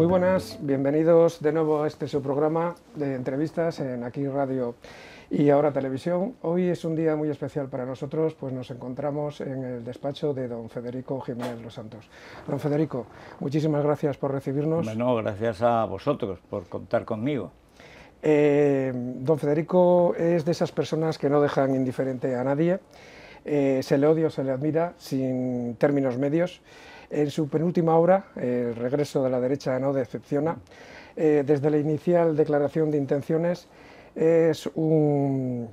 Muy buenas, bienvenidos de nuevo a este su programa de entrevistas en Aquí Radio y ahora Televisión. Hoy es un día muy especial para nosotros, pues nos encontramos en el despacho de don Federico Jiménez Los Santos. Don Federico, muchísimas gracias por recibirnos. Bueno, gracias a vosotros por contar conmigo. Eh, don Federico es de esas personas que no dejan indiferente a nadie. Eh, se le odia o se le admira sin términos medios. En su penúltima obra, El regreso de la derecha no decepciona, eh, desde la inicial declaración de intenciones, es un,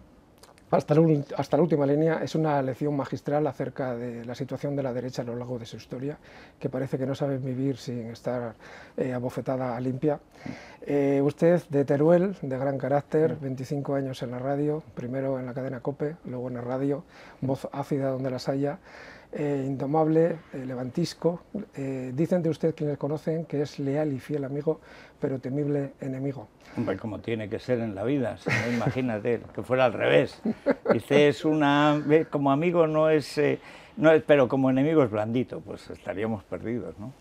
hasta, la, última línea es una lección magistral acerca de la situación de la derecha a lo largo de su historia, que parece que no sabe vivir sin estar eh, abofetada a limpia. Eh, usted, de Teruel, de gran carácter, 25 mm. años en la radio, primero en la cadena COPE, luego en la radio, mm. voz ácida donde las haya, eh, indomable, eh, levantisco. Eh, dicen de usted quienes conocen que es leal y fiel amigo, pero temible enemigo. Hombre, como tiene que ser en la vida, imagínate que fuera al revés. Dice, es una. Como amigo no es, no es. Pero como enemigo es blandito, pues estaríamos perdidos, ¿no?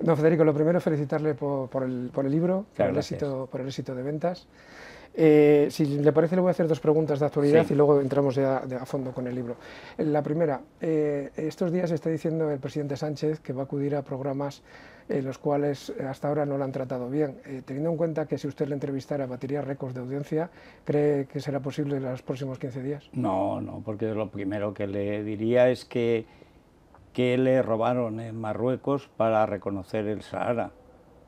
Don Federico, lo primero felicitarle por, el, por el, libro, el éxito, por el éxito de ventas. Eh, si le parece, le voy a hacer dos preguntas de actualidad y luego entramos ya a fondo con el libro. La primera, eh, estos días está diciendo el presidente Sánchez que va a acudir a programas en eh, los cuales hasta ahora no lo han tratado bien. teniendo en cuenta que si usted le entrevistara batiría récords de audiencia, ¿cree que será posible en los próximos 15 días? No, no, porque lo primero que le diría es que, que le robaron en Marruecos para reconocer el Sahara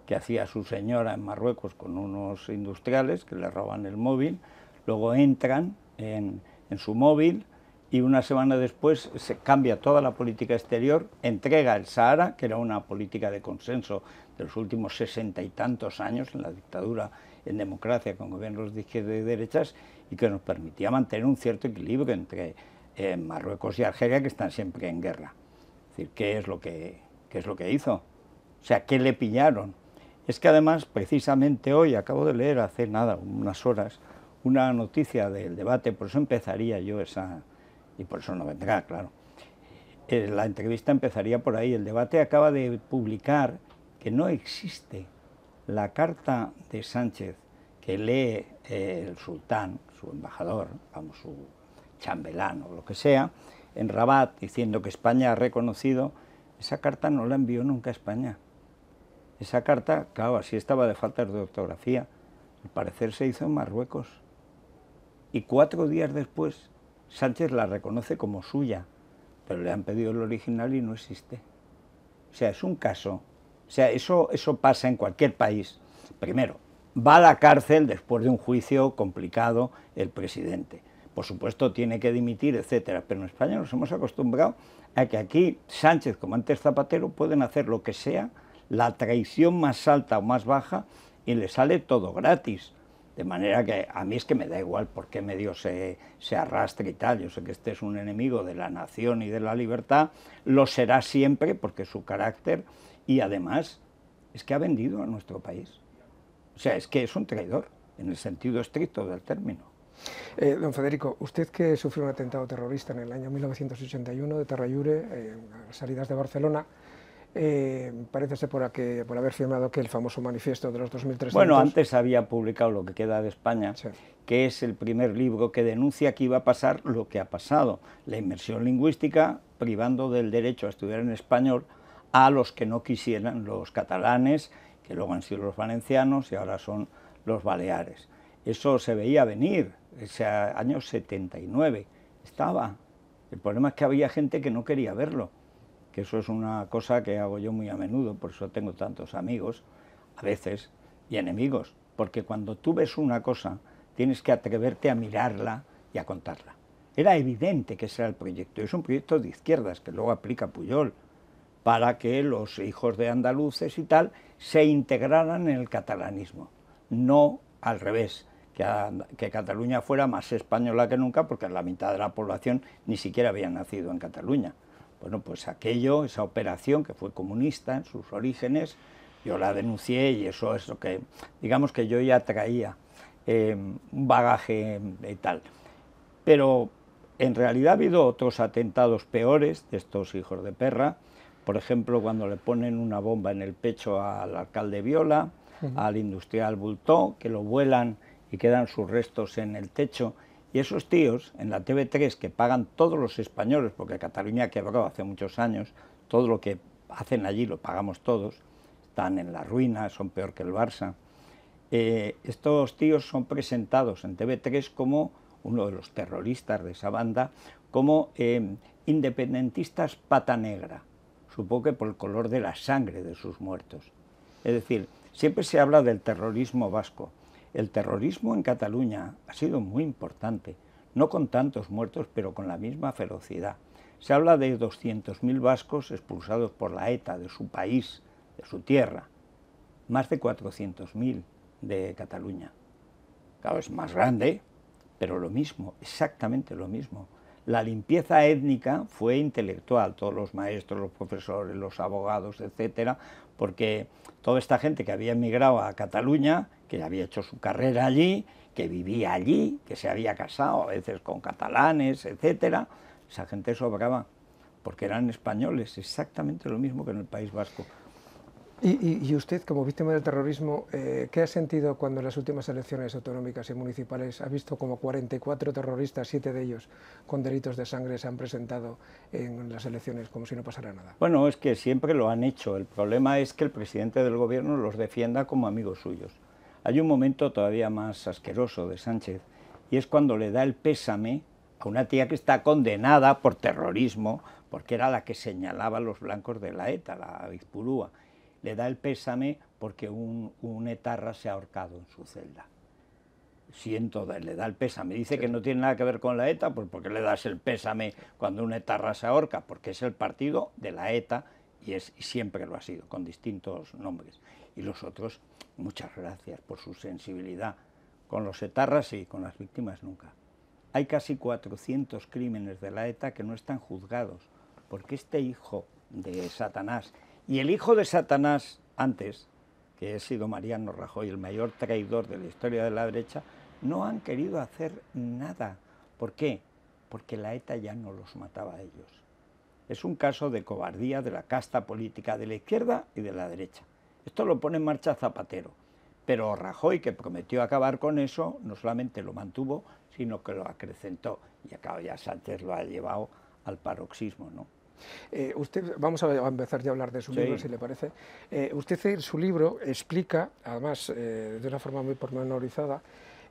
que hacía su señora en Marruecos con unos industriales que le roban el móvil, luego entran en, su móvil y una semana después se cambia toda la política exterior, entrega el Sahara, que era una política de consenso de los últimos sesenta y tantos años en la dictadura, en democracia, con gobiernos de izquierda y derechas, y que nos permitía mantener un cierto equilibrio entre eh, Marruecos y Argelia, que están siempre en guerra. decir, ¿qué es lo que, qué es lo que hizo? O sea, ¿qué le pillaron? Es que además, precisamente hoy, acabo de leer hace nada, unas horas, una noticia del debate, por eso empezaría yo esa, y por eso no vendrá, claro. Eh, la entrevista empezaría por ahí. El debate acaba de publicar que no existe la carta de Sánchez que lee eh, el sultán, su embajador, vamos, su chambelán o lo que sea, en Rabat, diciendo que España ha reconocido, esa carta no la envió nunca a España. Esa carta, claro, así estaba de falta de ortografía. Al parecer se hizo en Marruecos. Y cuatro días después, Sánchez la reconoce como suya, pero le han pedido el original y no existe. O sea, es un caso. O sea, eso, eso pasa en cualquier país. Primero, va a la cárcel después de un juicio complicado el presidente. Por supuesto, tiene que dimitir, etc. Pero en España nos hemos acostumbrado a que aquí Sánchez, como antes Zapatero, pueden hacer lo que sea la traición más alta o más baja y le sale todo gratis. De manera que a mí es que me da igual por qué medio se, se arrastre y tal. Yo sé que este es un enemigo de la nación y de la libertad, lo será siempre porque su carácter y además es que ha vendido a nuestro país. O sea, es que es un traidor en el sentido estricto del término. Eh, don Federico, usted que sufrió un atentado terrorista en el año 1981 de Terrayure, en las salidas de Barcelona, eh, parece ser por, por haber firmado aquel el famoso manifiesto de los 2.300. Bueno, antes había publicado lo que queda de España, que es el primer libro que denuncia que iba a pasar lo que ha pasado, la inmersión lingüística privando del derecho a estudiar en español a los que no quisieran los catalanes, que luego han sido los valencianos y ahora son los baleares. Eso se veía venir, ese año 79, estaba. El problema es que había gente que no quería verlo que eso es una cosa que hago yo muy a menudo, por eso tengo tantos amigos, a veces, y enemigos, porque cuando tú ves una cosa, tienes que atreverte a mirarla y a contarla. Era evidente que ese era el proyecto, es un proyecto de izquierdas que luego aplica Puyol, para que los hijos de andaluces y tal se integraran en el catalanismo, no al revés, que, que, Cataluña fuera más española que nunca, porque la mitad de la población ni siquiera había nacido en Cataluña. Bueno, pues aquello, esa operación que fue comunista en sus orígenes, yo la denuncié y eso es lo que, digamos que yo ya traía eh, un bagaje y tal. Pero en realidad ha habido otros atentados peores de estos hijos de perra, por ejemplo, cuando le ponen una bomba en el pecho al alcalde Viola, al industrial Bultó, que lo vuelan y quedan sus restos en el techo. Y esos tíos en la TV3 que pagan todos los españoles, porque Cataluña quebrado hace muchos años, todo lo que hacen allí lo pagamos todos, están en la ruina, son peor que el Barça. Eh, estos tíos son presentados en TV3 como uno de los terroristas de esa banda, como eh, independentistas pata negra, supongo que por el color de la sangre de sus muertos. Es decir, siempre se habla del terrorismo vasco, el terrorismo en Cataluña ha sido muy importante, no con tantos muertos, pero con la misma ferocidad. Se habla de 200.000 vascos expulsados por la ETA de su país, de su tierra, más de 400.000 de Cataluña. Claro, es más grande, pero lo mismo, exactamente lo mismo. La limpieza étnica fue intelectual, todos los maestros, los profesores, los abogados, etcétera, porque toda esta gente que había emigrado a Cataluña, que había hecho su carrera allí, que vivía allí, que se había casado a veces con catalanes, etcétera, esa gente sobraba, porque eran españoles, exactamente lo mismo que en el País Vasco. Y, usted, como víctima del terrorismo, eh, ¿qué ha sentido cuando en las últimas elecciones autonómicas y municipales ha visto como 44 terroristas, siete de ellos con delitos de sangre, se han presentado en las elecciones como si no pasara nada? Bueno, es que siempre lo han hecho. El problema es que el presidente del gobierno los defienda como amigos suyos. Hay un momento todavía más asqueroso de Sánchez y es cuando le da el pésame a una tía que está condenada por terrorismo porque era la que señalaba a los blancos de la ETA, la Vizpurúa le da el pésame porque un, etarra se ha ahorcado en su celda. Siento, le da el pésame. Dice que no tiene nada que ver con la ETA, pues porque le das el pésame cuando un etarra se ahorca, porque es el partido de la ETA y, es, siempre lo ha sido, con distintos nombres. Y los otros, muchas gracias por su sensibilidad. Con los etarras y con las víctimas nunca. Hay casi 400 crímenes de la ETA que no están juzgados, porque este hijo de Satanás y el hijo de Satanás, antes, que ha sido Mariano Rajoy, el mayor traidor de la historia de la derecha, no han querido hacer nada. ¿Por qué? Porque la ETA ya no los mataba a ellos. Es un caso de cobardía de la casta política de la izquierda y de la derecha. Esto lo pone en marcha Zapatero. Pero Rajoy, que prometió acabar con eso, no solamente lo mantuvo, sino que lo acrecentó. Y acá ya Sánchez lo ha llevado al paroxismo, ¿no? Eh, usted, vamos a, empezar ya a hablar de su libro, si le parece. Eh, usted en su libro explica, además eh, de una forma muy pormenorizada,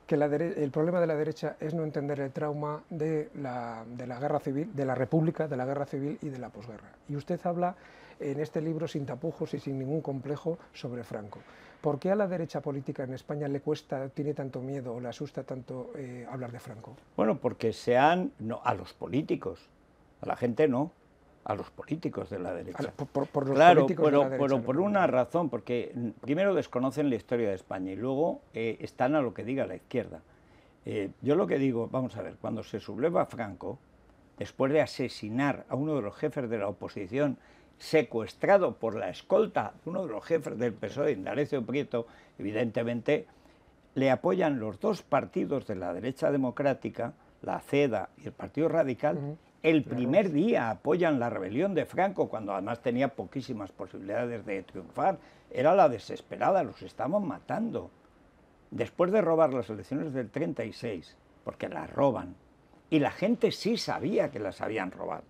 que el problema de la derecha es no entender el trauma de la, guerra civil, de la república, de la guerra civil y de la posguerra. Y usted habla en este libro sin tapujos y sin ningún complejo sobre Franco. ¿Por qué a la derecha política en España le cuesta, tiene tanto miedo o le asusta tanto hablar de Franco? Bueno, porque sean, a los políticos, a la gente no, a los políticos de la derecha. Por, claro, pero, por una razón, porque primero desconocen la historia de España y luego eh, están a lo que diga la izquierda. Eh, yo lo que digo, vamos a ver, cuando se subleva Franco, después de asesinar a uno de los jefes de la oposición, secuestrado por la escolta de uno de los jefes del PSOE, Indalecio Prieto, evidentemente le apoyan los dos partidos de la derecha democrática, la CEDA y el Partido Radical, el primer día apoyan la rebelión de Franco, cuando además tenía poquísimas posibilidades de triunfar. Era la desesperada, los estaban matando. Después de robar las elecciones del 36, porque las roban, y la gente sí sabía que las habían robado.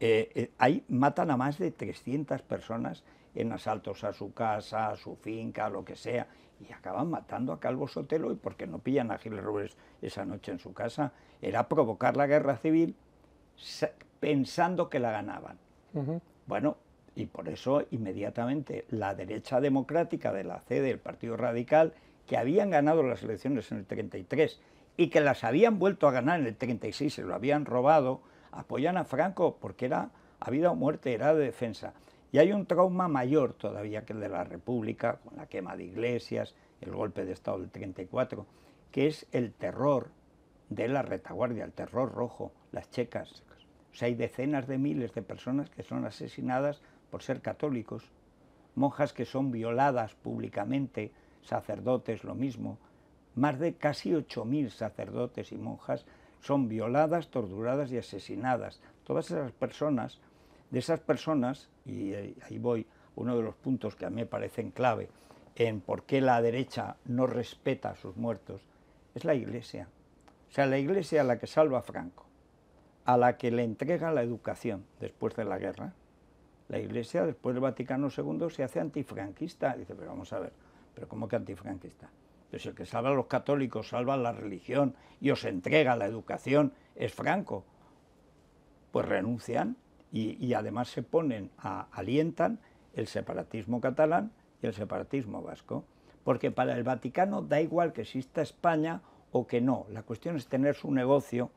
Eh, eh, ahí matan a más de 300 personas en asaltos a su casa, a su finca, lo que sea, y acaban matando a Calvo Sotelo, y porque no pillan a Gil Robles esa noche en su casa, era provocar la guerra civil pensando que la ganaban. Bueno, y por eso inmediatamente la derecha democrática de la CD, el Partido Radical, que habían ganado las elecciones en el 33 y que las habían vuelto a ganar en el 36, se lo habían robado, apoyan a Franco porque era a vida o muerte, era de defensa. Y hay un trauma mayor todavía que el de la República, con la quema de iglesias, el golpe de Estado del 34, que es el terror de la retaguardia, el terror rojo, las checas. O sea, hay decenas de miles de personas que son asesinadas por ser católicos, monjas que son violadas públicamente, sacerdotes lo mismo. Más de casi 8.000 sacerdotes y monjas son violadas, torturadas y asesinadas. Todas esas personas, de esas personas, y ahí voy, uno de los puntos que a mí me parecen clave en por qué la derecha no respeta a sus muertos, es la Iglesia. O sea, la Iglesia a la que salva a Franco a la que le entrega la educación después de la guerra. La Iglesia, después del Vaticano II, se hace antifranquista. Dice, pero vamos a ver, ¿pero cómo que antifranquista? Pues el que salva a los católicos, salva a la religión y os entrega la educación, es Franco. Pues renuncian y, y además se ponen, a, alientan el separatismo catalán y el separatismo vasco. Porque para el Vaticano da igual que exista España o que no. La cuestión es tener su negocio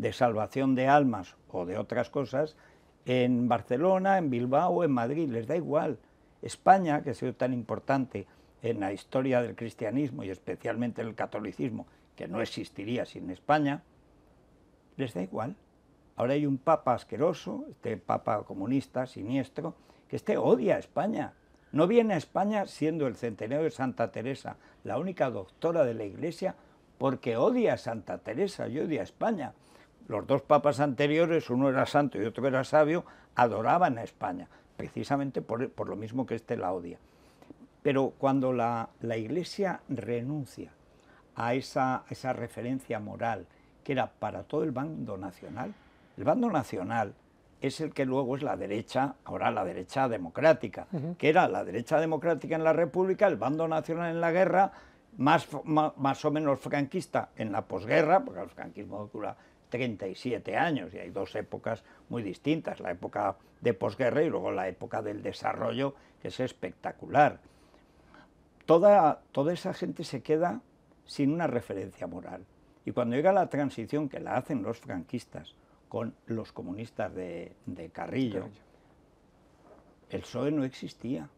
de salvación de almas o de otras cosas en Barcelona, en Bilbao, en Madrid, les da igual. España, que ha sido tan importante en la historia del cristianismo y especialmente el catolicismo, que no existiría sin España, les da igual. Ahora hay un papa asqueroso, este papa comunista, siniestro, que este odia a España. No viene a España siendo el centenario de Santa Teresa, la única doctora de la Iglesia, porque odia a Santa Teresa y odia a España. Los dos papas anteriores, uno era santo y otro era sabio, adoraban a España, precisamente por, lo mismo que este la odia. Pero cuando la, la Iglesia renuncia a esa, esa referencia moral que era para todo el bando nacional, el bando nacional es el que luego es la derecha, ahora la derecha democrática, que era la derecha democrática en la República, el bando nacional en la guerra, más, o menos franquista en la posguerra, porque el franquismo dura 37 años y hay dos épocas muy distintas, la época de posguerra y luego la época del desarrollo, que es espectacular. Toda, toda esa gente se queda sin una referencia moral. Y cuando llega la transición que la hacen los franquistas con los comunistas de, Carrillo, el PSOE no existía.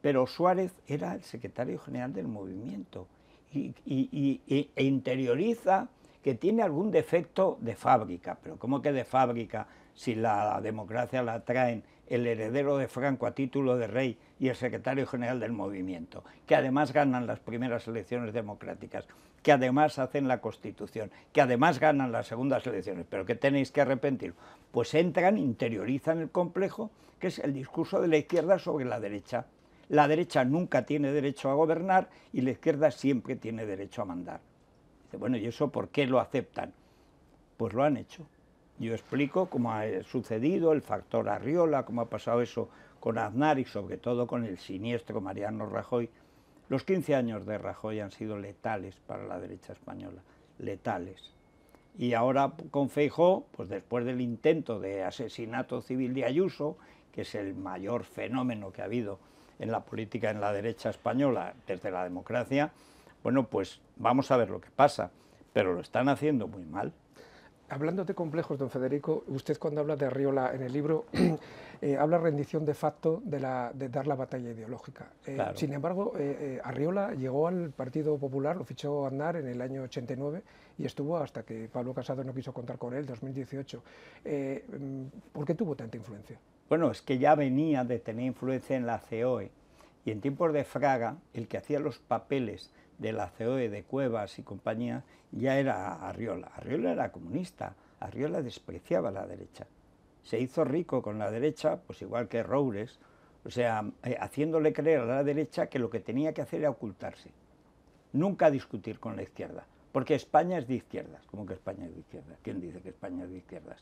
Pero Suárez era el secretario general del movimiento y, e interioriza que tiene algún defecto de fábrica, pero ¿cómo que de fábrica si la democracia la traen el heredero de Franco a título de rey y el secretario general del movimiento, que además ganan las primeras elecciones democráticas, que además hacen la constitución, que además ganan las segundas elecciones, pero que tenéis que arrepentir. Pues entran, interiorizan el complejo, que es el discurso de la izquierda sobre la derecha. La derecha nunca tiene derecho a gobernar y la izquierda siempre tiene derecho a mandar bueno, ¿y eso por qué lo aceptan? Pues lo han hecho. Yo explico cómo ha eh, sucedido el factor Arriola, cómo ha pasado eso con Aznar y sobre todo con el siniestro Mariano Rajoy. Los 15 años de Rajoy han sido letales para la derecha española, letales. Y ahora con Feijó, pues después del intento de asesinato civil de Ayuso, que es el mayor fenómeno que ha habido en la política en la derecha española desde la democracia, bueno, pues vamos a ver lo que pasa, pero lo están haciendo muy mal. Hablando de complejos, don Federico, usted cuando habla de Arriola en el libro, eh, habla rendición de facto de, la, de dar la batalla ideológica. Eh, sin embargo, eh, Arriola llegó al Partido Popular, lo fichó andar en el año 89 y estuvo hasta que Pablo Casado no quiso contar con él, 2018. Mm, ¿Por qué tuvo tanta influencia? Bueno, es que ya venía de tener influencia en la COE y en tiempos de Fraga, el que hacía los papeles de la COE, de Cuevas y compañía, ya era Arriola. Arriola era comunista, Arriola despreciaba a la derecha. Se hizo rico con la derecha, pues igual que Roures, o sea, eh, haciéndole creer a la derecha que lo que tenía que hacer era ocultarse. Nunca discutir con la izquierda, porque España es de izquierdas. ¿Cómo que España es de izquierda? ¿Quién dice que España es de izquierdas?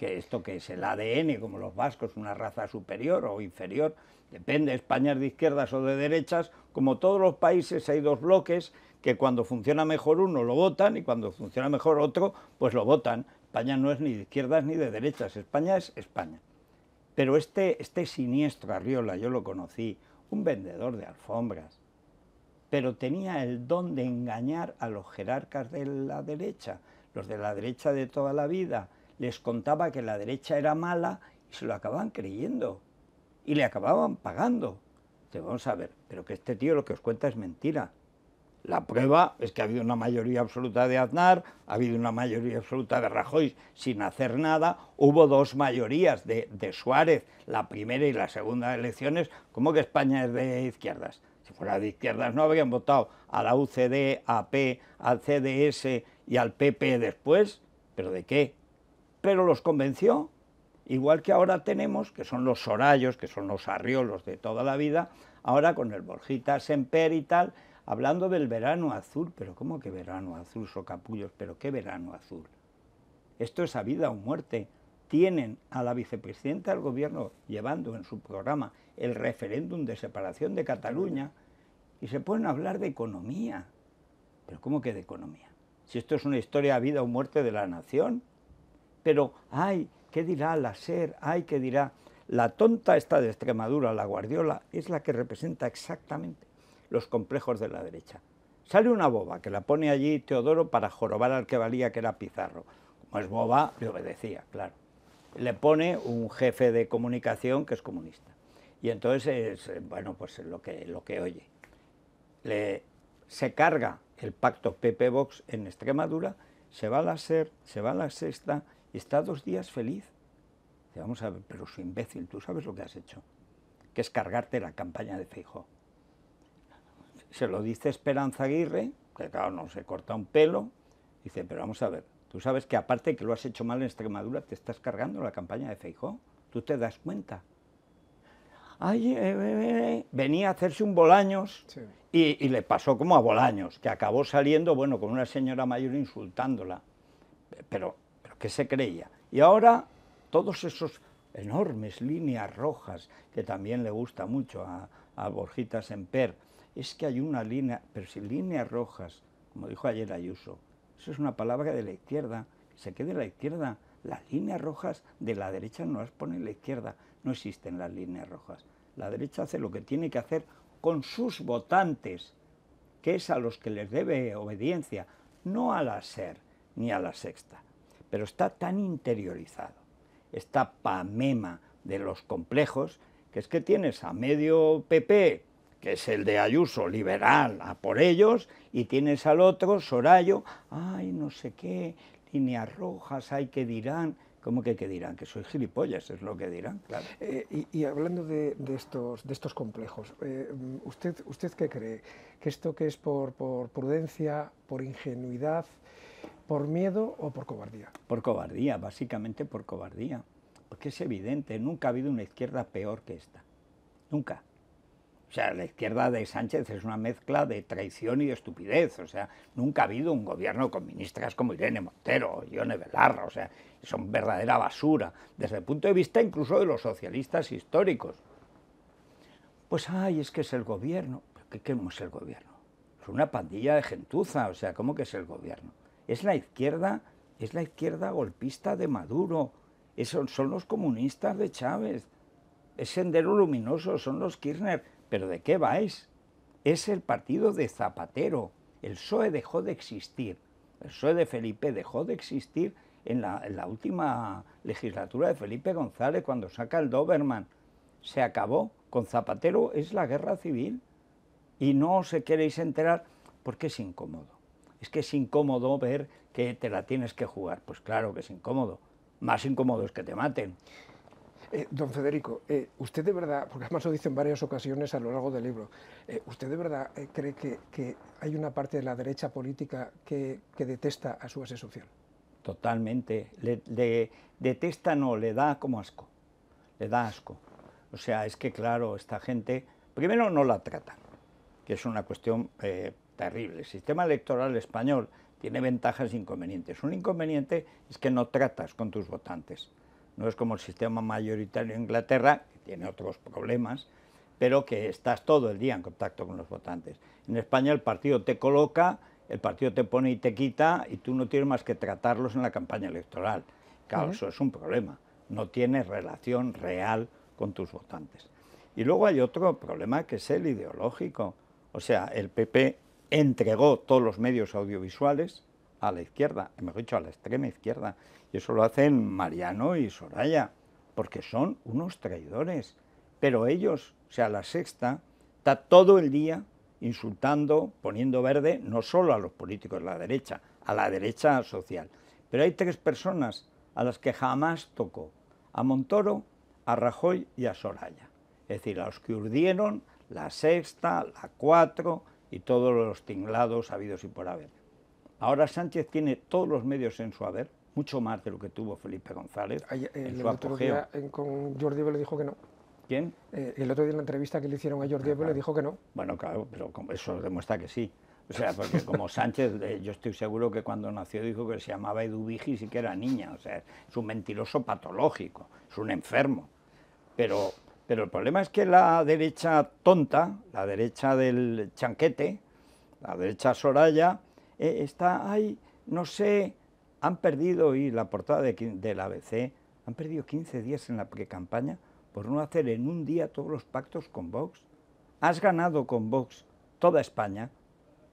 que esto que es el ADN, como los vascos, una raza superior o inferior, depende, España es de izquierdas o de derechas, como todos los países hay dos bloques que cuando funciona mejor uno lo votan y cuando funciona mejor otro, pues lo votan. España no es ni de izquierdas ni de derechas, España es España. Pero este, este siniestro Arriola, yo lo conocí, un vendedor de alfombras, pero tenía el don de engañar a los jerarcas de la derecha, los de la derecha de toda la vida, les contaba que la derecha era mala y se lo acababan creyendo y le acababan pagando. vamos a ver, pero que este tío lo que os cuenta es mentira. La prueba es que ha habido una mayoría absoluta de Aznar, ha habido una mayoría absoluta de Rajoy sin hacer nada, hubo dos mayorías de, Suárez, la primera y la segunda elecciones, ¿cómo que España es de izquierdas? Si fuera de izquierdas no habrían votado a la UCD, a P, al CDS y al PP después, pero ¿de qué? pero los convenció, igual que ahora tenemos, que son los sorayos, que son los arriolos de toda la vida, ahora con el Borjita Semper y tal, hablando del verano azul, pero ¿cómo que verano azul, socapullos? ¿Pero qué verano azul? Esto es a vida o muerte. Tienen a la vicepresidenta del gobierno llevando en su programa el referéndum de separación de Cataluña y se pueden hablar de economía. ¿Pero cómo que de economía? Si esto es una historia a vida o muerte de la nación, pero ay, ¿qué dirá la SER? Ay, ¿qué dirá? La tonta esta de Extremadura, la Guardiola, es la que representa exactamente los complejos de la derecha. Sale una boba que la pone allí Teodoro para jorobar al que valía que era Pizarro. Como es boba, le obedecía, claro. Le pone un jefe de comunicación que es comunista. Y entonces, es, eh, bueno, pues lo que, lo que oye. se carga el pacto PP-Vox en Extremadura, se va a la SER, se va a la Sexta y está dos días feliz. Dice, vamos a ver, pero su imbécil, tú sabes lo que has hecho, que es cargarte la campaña de Feijó. Se lo dice Esperanza Aguirre, que claro, no se corta un pelo, dice, pero vamos a ver, tú sabes que aparte que lo has hecho mal en Extremadura, te estás cargando la campaña de Feijó. tú te das cuenta. Ay, eh, eh, eh, venía a hacerse un Bolaños y, y, le pasó como a Bolaños, que acabó saliendo, bueno, con una señora mayor insultándola. Pero que se creía. Y ahora todos esos enormes líneas rojas, que también le gusta mucho a, a Borjita Semper, es que hay una línea, pero si líneas rojas, como dijo ayer Ayuso, eso es una palabra de la izquierda, se quede la izquierda, las líneas rojas de la derecha no las pone la izquierda, no existen las líneas rojas. La derecha hace lo que tiene que hacer con sus votantes, que es a los que les debe obediencia, no a la SER ni a la sexta pero está tan interiorizado, está pamema de los complejos, que es que tienes a medio PP, que es el de Ayuso, liberal, a por ellos, y tienes al otro, Sorayo, ay, no sé qué, líneas rojas, hay que dirán. ¿Cómo que qué dirán? Que soy gilipollas, es lo que dirán, eh, y, hablando de, estos, complejos, eh, ¿usted, ¿usted qué cree? ¿Que esto que es por prudencia, por ingenuidad, ¿Por miedo o por cobardía? Por cobardía, básicamente por cobardía. Porque es evidente, nunca ha habido una izquierda peor que esta. Nunca. O sea, la izquierda de Sánchez es una mezcla de traición y de estupidez. O sea, nunca ha habido un gobierno con ministras como Irene Montero o Ione Belarra. O sea, son verdadera basura, desde el punto de vista incluso de los socialistas históricos. Pues, ay, es que es el gobierno. ¿Qué, qué es el gobierno? Es una pandilla de gentuza. O sea, ¿cómo que es el gobierno? es la izquierda, es la izquierda golpista de Maduro, son los comunistas de Chávez, es Sendero Luminoso, son los Kirchner, pero ¿de qué vais? Es el partido de Zapatero, el PSOE dejó de existir, el PSOE de Felipe dejó de existir en la, la última legislatura de Felipe González cuando saca el Doberman, se acabó, con Zapatero es la guerra civil y no os queréis enterar porque es incómodo es que es incómodo ver que te la tienes que jugar. Pues claro que es incómodo. Más incómodo es que te maten. Eh, don Federico, eh, usted de verdad, porque además lo dice en varias ocasiones a lo largo del libro, eh, ¿usted de verdad cree que, hay una parte de la derecha política que, detesta a su asociación? Totalmente. Le, detesta, no, le da como asco. Le da asco. O sea, es que claro, esta gente, primero no la trata, que es una cuestión terrible. El sistema electoral español tiene ventajas e inconvenientes. Un inconveniente es que no tratas con tus votantes. No es como el sistema mayoritario de Inglaterra, que tiene otros problemas, pero que estás todo el día en contacto con los votantes. En España el partido te coloca, el partido te pone y te quita, y tú no tienes más que tratarlos en la campaña electoral. Claro, eso es un problema. No tienes relación real con tus votantes. Y luego hay otro problema que es el ideológico. O sea, el PP entregó todos los medios audiovisuales a la izquierda, mejor dicho, a la extrema izquierda. Y eso lo hacen Mariano y Soraya, porque son unos traidores. Pero ellos, o sea, la sexta, está todo el día insultando, poniendo verde, no solo a los políticos de la derecha, a la derecha social. Pero hay tres personas a las que jamás tocó, a Montoro, a Rajoy y a Soraya. Es decir, a los que urdieron la sexta, la cuatro, y todos los tinglados habidos y por haber. Ahora Sánchez tiene todos los medios en su haber, mucho más de lo que tuvo Felipe González el día, con Jordi Evo le dijo que no. ¿Quién? Eh, el otro día en la entrevista que le hicieron a Jordi ah, Evo le dijo que no. Bueno, claro, pero eso demuestra que sí. O sea, porque como Sánchez, eh, yo estoy seguro que cuando nació dijo que se llamaba Eduvigis y que era niña. O sea, es un mentiroso patológico, es un enfermo. Pero pero el problema es que la derecha tonta, la derecha del chanquete, la derecha Soraya, eh, está, ahí, no sé, han perdido, y la portada de, del ABC, han perdido 15 días en la pre-campaña por no hacer en un día todos los pactos con Vox. Has ganado con Vox toda España,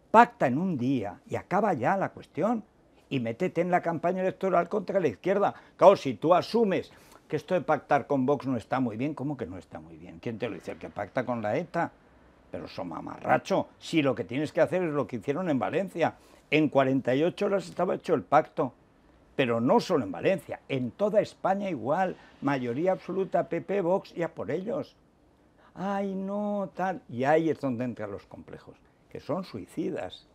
pacta en un día y acaba ya la cuestión y métete en la campaña electoral contra la izquierda. Claro, si tú asumes que esto de pactar con Vox no está muy bien. ¿Cómo que no está muy bien? ¿Quién te lo dice? ¿El que pacta con la ETA? Pero son mamarracho. Si lo que tienes que hacer es lo que hicieron en Valencia. En 48 horas estaba hecho el pacto. Pero no solo en Valencia, en toda España igual. Mayoría absoluta, PP, Vox, ya por ellos. Ay, no, tal. Y ahí es donde entran los complejos, que son suicidas.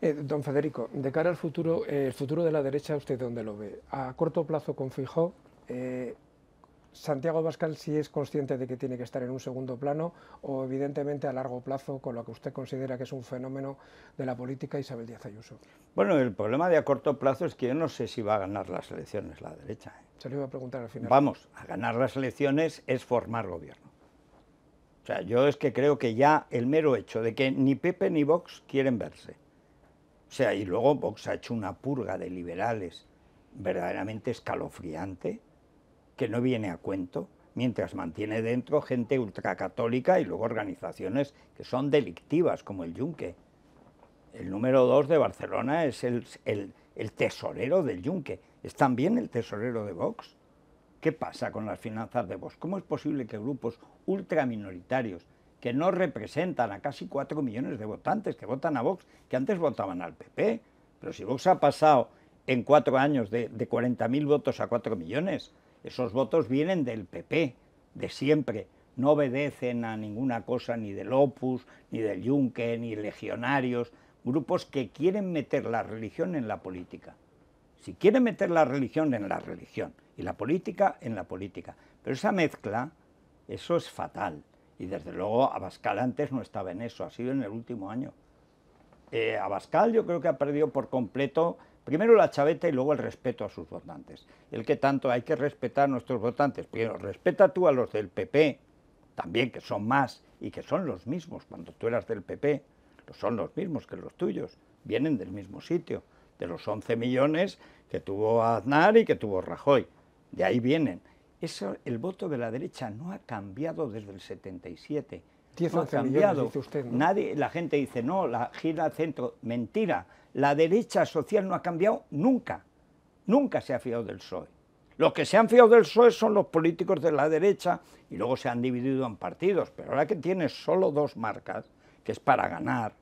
Eh, don Federico, de cara al futuro, eh, el futuro de la derecha, ¿usted dónde lo ve? ¿A corto plazo con Fijó? Eh, Santiago Bascal si es consciente de que tiene que estar en un segundo plano o evidentemente a largo plazo con lo que usted considera que es un fenómeno de la política Isabel Díaz Ayuso. Bueno, el problema de a corto plazo es que yo no sé si va a ganar las elecciones la derecha. ¿eh? Se lo iba a preguntar al final. Vamos, a ganar las elecciones es formar gobierno. O sea, yo es que creo que ya el mero hecho de que ni Pepe ni Vox quieren verse. O sea, y luego Vox ha hecho una purga de liberales verdaderamente escalofriante que no viene a cuento, mientras mantiene dentro gente ultracatólica y luego organizaciones que son delictivas, como el Yunque. El número dos de Barcelona es el, el, tesorero del Yunque, es también el tesorero de Vox. ¿Qué pasa con las finanzas de Vox? ¿Cómo es posible que grupos ultraminoritarios que no representan a casi 4 millones de votantes que votan a Vox, que antes votaban al PP. Pero si Vox ha pasado en cuatro años de, de 40.000 votos a 4 millones, esos votos vienen del PP, de siempre. No obedecen a ninguna cosa ni del Opus, ni del Yunque, ni legionarios, grupos que quieren meter la religión en la política. Si quieren meter la religión en la religión y la política en la política. Pero esa mezcla, eso es fatal. Y desde luego Abascal antes no estaba en eso, ha sido en el último año. Eh, Abascal yo creo que ha perdido por completo Primero la chaveta y luego el respeto a sus votantes. El que tanto hay que respetar a nuestros votantes. pero respeta tú a los del PP, también que son más y que son los mismos cuando tú eras del PP, son los mismos que los tuyos, vienen del mismo sitio, de los 11 millones que tuvo Aznar y que tuvo Rajoy. De ahí vienen. Eso, el voto de la derecha no ha cambiado desde el 77 10, ha cambiado. Nadie, la gente dice, no, la gira al centro. Mentira. La derecha social no ha cambiado nunca. Nunca se ha fiado del PSOE. Los que se han fiado del PSOE son los políticos de la derecha y luego se han dividido en partidos. Pero ahora que tiene solo dos marcas, que es para ganar,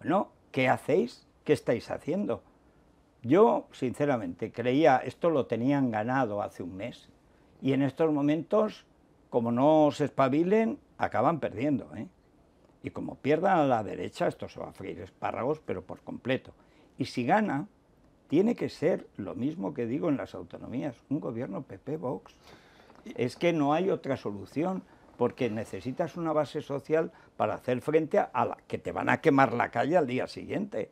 bueno, ¿qué hacéis? ¿Qué estáis haciendo? Yo, sinceramente, creía esto lo tenían ganado hace un mes y en estos momentos como no se espabilen, acaban perdiendo. ¿eh? Y como pierdan a la derecha, esto se va a freír espárragos, pero por completo. Y si gana, tiene que ser lo mismo que digo en las autonomías, un gobierno PP-Vox. Es que no hay otra solución, porque necesitas una base social para hacer frente a la que te van a quemar la calle al día siguiente.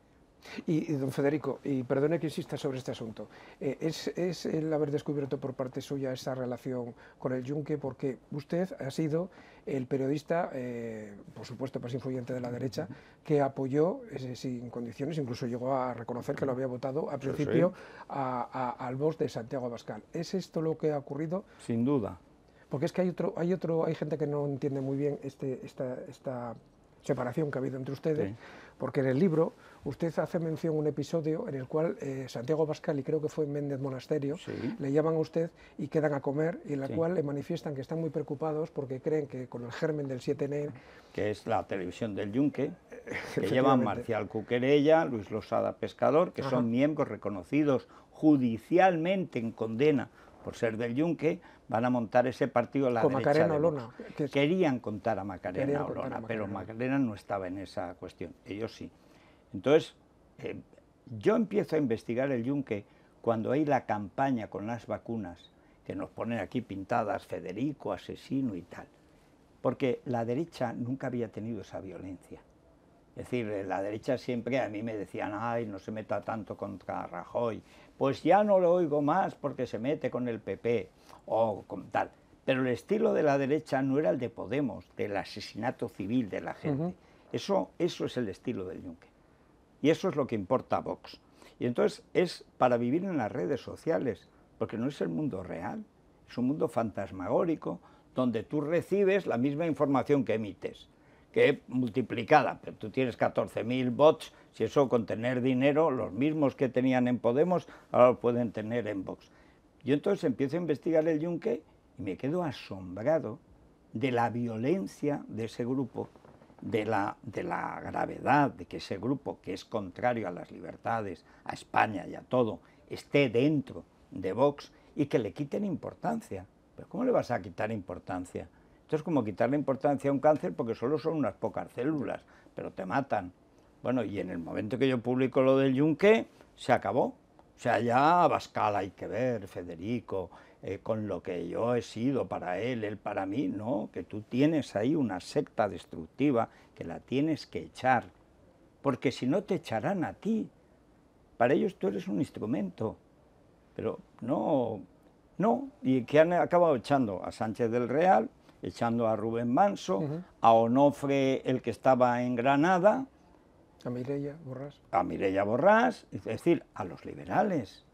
Y, don Federico, y perdone que insista sobre este asunto, eh, es, el haber descubierto por parte suya esa relación con el Yunque, porque usted ha sido el periodista, eh, por supuesto más influyente de la derecha, que apoyó sin condiciones, incluso llegó a reconocer que lo había votado al principio al voz de Santiago Abascal. ¿Es esto lo que ha ocurrido? Sin duda. Porque es que hay otro, hay otro, hay gente que no entiende muy bien este, esta, separación que ha habido entre ustedes, porque en el libro Usted hace mención a un episodio en el cual eh, Santiago Pascal, y creo que fue en Méndez Monasterio, le llaman a usted y quedan a comer, y en la cual le manifiestan que están muy preocupados porque creen que con el germen del 7N... Que es la televisión del Yunque, que llevan Marcial Cuquerella, Luis Losada Pescador, que son miembros reconocidos judicialmente en condena por ser del Yunque, van a montar ese partido la Con Macarena Olona. Querían contar a Macarena Olona, pero Macarena no estaba en esa cuestión, ellos sí. Entonces, eh, yo empiezo a investigar el yunque cuando hay la campaña con las vacunas, que nos ponen aquí pintadas Federico, asesino y tal, porque la derecha nunca había tenido esa violencia. Es decir, eh, la derecha siempre a mí me decían, ay, no se meta tanto contra Rajoy, pues ya no lo oigo más porque se mete con el PP o con tal. Pero el estilo de la derecha no era el de Podemos, del asesinato civil de la gente. eso, eso es el estilo del Yunque. Y eso es lo que importa a Vox. Y entonces es para vivir en las redes sociales, porque no es el mundo real, es un mundo fantasmagórico, donde tú recibes la misma información que emites, que es multiplicada, pero tú tienes 14.000 bots, si eso con tener dinero, los mismos que tenían en Podemos, ahora pueden tener en Vox. Yo entonces empiezo a investigar el yunque y me quedo asombrado de la violencia de ese grupo de la, de la gravedad de que ese grupo, que es contrario a las libertades, a España y a todo, esté dentro de Vox y que le quiten importancia. ¿Pero cómo le vas a quitar importancia? Esto es como quitarle importancia a un cáncer porque solo son unas pocas células, pero te matan. Bueno, y en el momento que yo publico lo del yunque, se acabó. O sea, ya Bascal hay que ver, Federico, eh, con lo que yo he sido para él, él para mí, no, que tú tienes ahí una secta destructiva que la tienes que echar, porque si no te echarán a ti. Para ellos tú eres un instrumento, pero no, no, y que han acabado echando a Sánchez del Real, echando a Rubén Manso, a Onofre, el que estaba en Granada. A Mireya Borrás. A Borrás, es decir, a los liberales.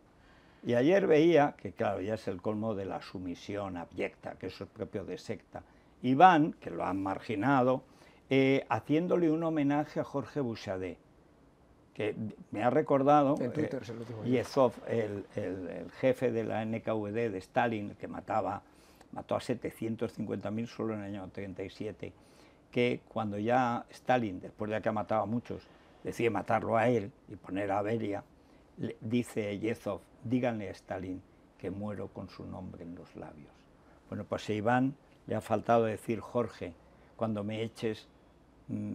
Y ayer veía, que claro, ya es el colmo de la sumisión abyecta, que eso es propio de secta, Iván, que lo han marginado, eh, haciéndole un homenaje a Jorge Bouchardet, que me ha recordado eh, Yezov, el, jefe de la NKVD de Stalin, que mataba, mató a 750.000 solo en el año 37, que cuando ya Stalin, después de que ha matado a muchos, decide matarlo a él y poner a Beria, dice Yezov, díganle a Stalin que muero con su nombre en los labios. Bueno, pues a Iván le ha faltado decir, Jorge, cuando me eches, mm,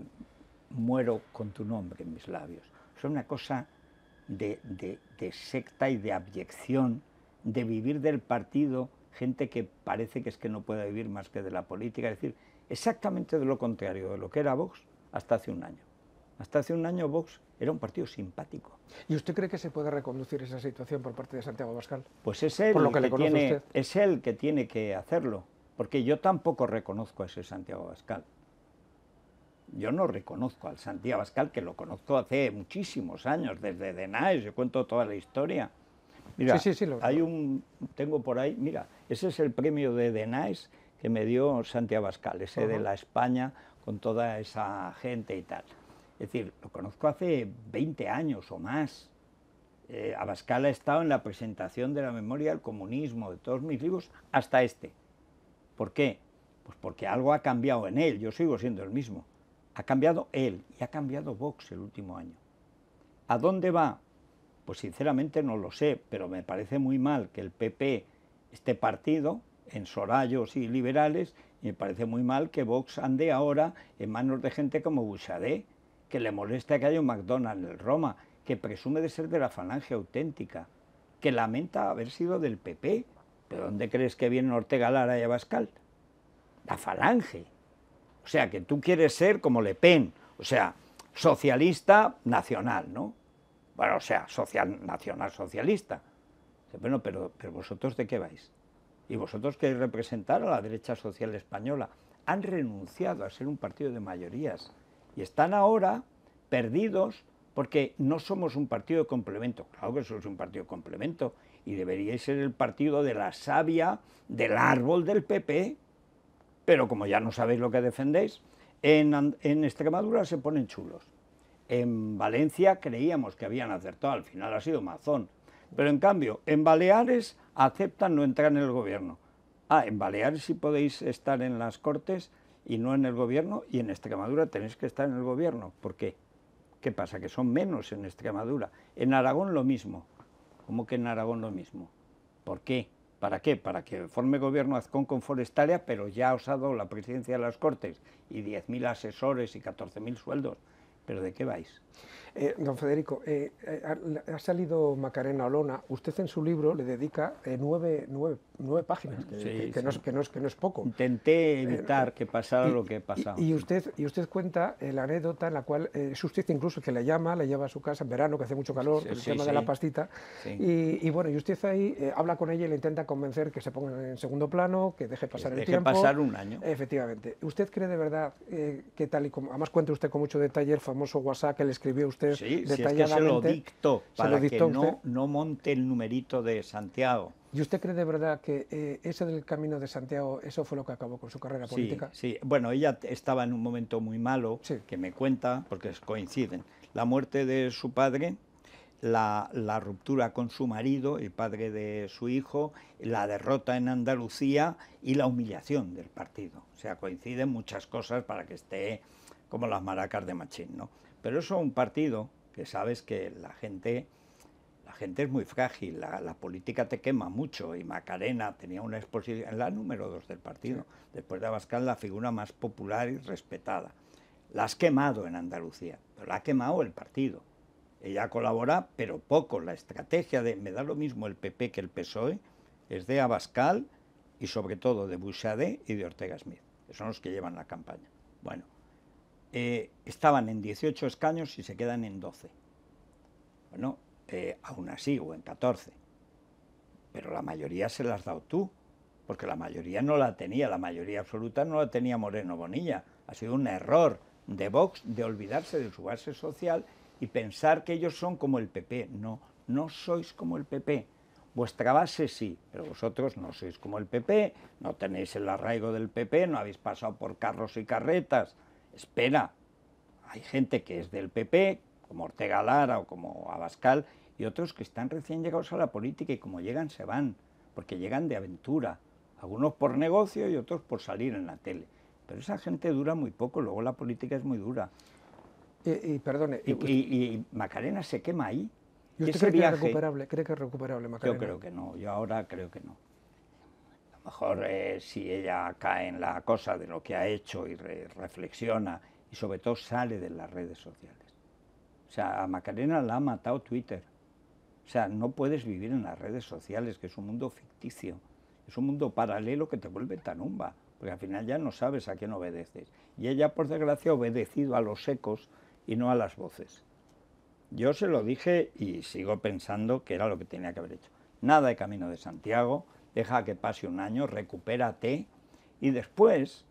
muero con tu nombre en mis labios. Es una cosa de, secta y de abyección, de vivir del partido, gente que parece que es que no puede vivir más que de la política, es decir, exactamente de lo contrario de lo que era Vox hasta hace un año. Hasta hace un año Vox era un partido simpático. ¿Y usted cree que se puede reconducir esa situación por parte de Santiago bascal Pues es él, lo que, tiene, es él que tiene que hacerlo, porque yo tampoco reconozco a ese Santiago Bascal. Yo no reconozco al Santiago Bascal, que lo conozco hace muchísimos años, desde Denaes, yo cuento toda la historia. Mira, hay un, tengo por ahí, mira, ese es el premio de Denaes que me dio Santiago Bascal, ese de la España con toda esa gente y tal. Es decir, lo conozco hace 20 años o más. Eh, Abascal ha estado en la presentación de la memoria del comunismo, de todos mis libros, hasta este. ¿Por qué? Pues porque algo ha cambiado en él, yo sigo siendo el mismo. Ha cambiado él y ha cambiado Vox el último año. ¿A dónde va? Pues sinceramente no lo sé, pero me parece muy mal que el PP esté partido en sorayos y liberales, y me parece muy mal que Vox ande ahora en manos de gente como Bouchardet, que le molesta que haya un McDonald's en el Roma, que presume de ser de la falange auténtica, que lamenta haber sido del PP. pero dónde crees que vienen Ortega Lara y Abascal? La falange. O sea, que tú quieres ser como Le Pen, o sea, socialista nacional, ¿no? Bueno, o sea, social, nacional socialista. Bueno, pero, pero vosotros de qué vais? Y vosotros que representar a la derecha social española. Han renunciado a ser un partido de mayorías y están ahora perdidos porque no somos un partido de complemento. Claro que somos un partido de complemento y deberíais ser el partido de la savia, del árbol del PP, pero como ya no sabéis lo que defendéis, en, en Extremadura se ponen chulos. En Valencia creíamos que habían acertado, al final ha sido mazón. Pero en cambio, en Baleares aceptan no entrar en el gobierno. Ah, en Baleares sí podéis estar en las Cortes y no en el gobierno, y en Extremadura tenéis que estar en el gobierno. ¿Por qué? ¿Qué pasa? Que son menos en Extremadura. En Aragón lo mismo. ¿Cómo que en Aragón lo mismo? ¿Por qué? ¿Para qué? Para que forme gobierno Azcón con Forestalia, pero ya ha usado la presidencia de las Cortes y 10.000 asesores y 14.000 sueldos. ¿Pero de qué vais? Eh, don Federico, eh, eh, ha, salido Macarena Olona. Usted en su libro le dedica nueve, páginas, que, No es, poco. Intenté evitar que pasara lo que pasaba. Y, y, usted, y usted cuenta la anécdota en la cual es usted incluso que la llama, la lleva a su casa en verano, que hace mucho calor, el tema de la pastita. Y, bueno, y usted ahí habla con ella y le intenta convencer que se ponga en segundo plano, que deje pasar el tiempo. pasar un año. Efectivamente. ¿Usted cree de verdad que tal y como, además cuenta usted con mucho detalle el famoso WhatsApp que les escribió usted sí, detalladamente. es que se lo dictó para que no, no, monte el numerito de Santiago. ¿Y usted cree de verdad que eh, ese del camino de Santiago, eso fue lo que acabó con su carrera política? Sí, bueno, ella estaba en un momento muy malo, que me cuenta, porque coinciden. La muerte de su padre, la, la, ruptura con su marido, el padre de su hijo, la derrota en Andalucía y la humillación del partido. O sea, coinciden muchas cosas para que esté como las maracas de Machín, ¿no? Pero eso es un partido que sabes que la gente, la gente es muy frágil, la, política te quema mucho y Macarena tenía una exposición, en la número dos del partido, después de Abascal la figura más popular y respetada. La has quemado en Andalucía, pero la ha quemado el partido. Ella colabora, pero poco. La estrategia de, me da lo mismo el PP que el PSOE, es de Abascal y sobre todo de Bouchade y de Ortega Smith, que son los que llevan la campaña. Bueno, eh, estaban en 18 escaños y se quedan en 12. Bueno, eh, aún así, o en 14. Pero la mayoría se las has dado tú, porque la mayoría no la tenía, la mayoría absoluta no la tenía Moreno Bonilla. Ha sido un error de Vox de olvidarse de su base social y pensar que ellos son como el PP. No, no sois como el PP. Vuestra base sí, pero vosotros no sois como el PP, no tenéis el arraigo del PP, no habéis pasado por carros y carretas, Espera, Hay gente que es del PP, como Ortega Lara o como Abascal, y otros que están recién llegados a la política y como llegan se van, porque llegan de aventura, algunos por negocio y otros por salir en la tele. Pero esa gente dura muy poco, luego la política es muy dura. Eh, y, perdone. Eh, y, Macarena se quema ahí. ¿Y usted que es recuperable? ¿Cree que es recuperable Macarena? Yo creo que no, yo ahora creo que no mejor eh, si ella cae en la cosa de lo que ha hecho y reflexiona y sobre todo sale de las redes sociales. O sea, a Macarena la ha matado Twitter. O sea, no puedes vivir en las redes sociales, que es un mundo ficticio, es un mundo paralelo que te vuelve tan tanumba, porque al final ya no sabes a quién obedeces. Y ella, por desgracia, ha obedecido a los ecos y no a las voces. Yo se lo dije y sigo pensando que era lo que tenía que haber hecho. Nada de Camino de Santiago, deja que pase un año, recupérate y después,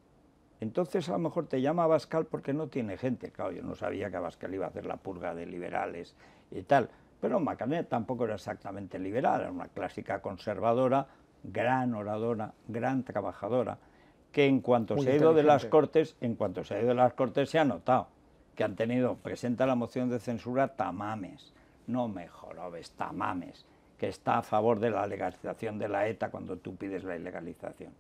entonces a lo mejor te llama Bascal porque no tiene gente. Claro, yo no sabía que Abascal iba a hacer la purga de liberales y tal, pero Macanet tampoco era exactamente liberal, era una clásica conservadora, gran oradora, gran trabajadora, que en cuanto se ha ido de las Cortes, en cuanto se ha ido de las Cortes se ha notado que han tenido, presenta la moción de censura tamames, no ves tamames que está a favor de la legalización de la ETA cuando tú pides la ilegalización.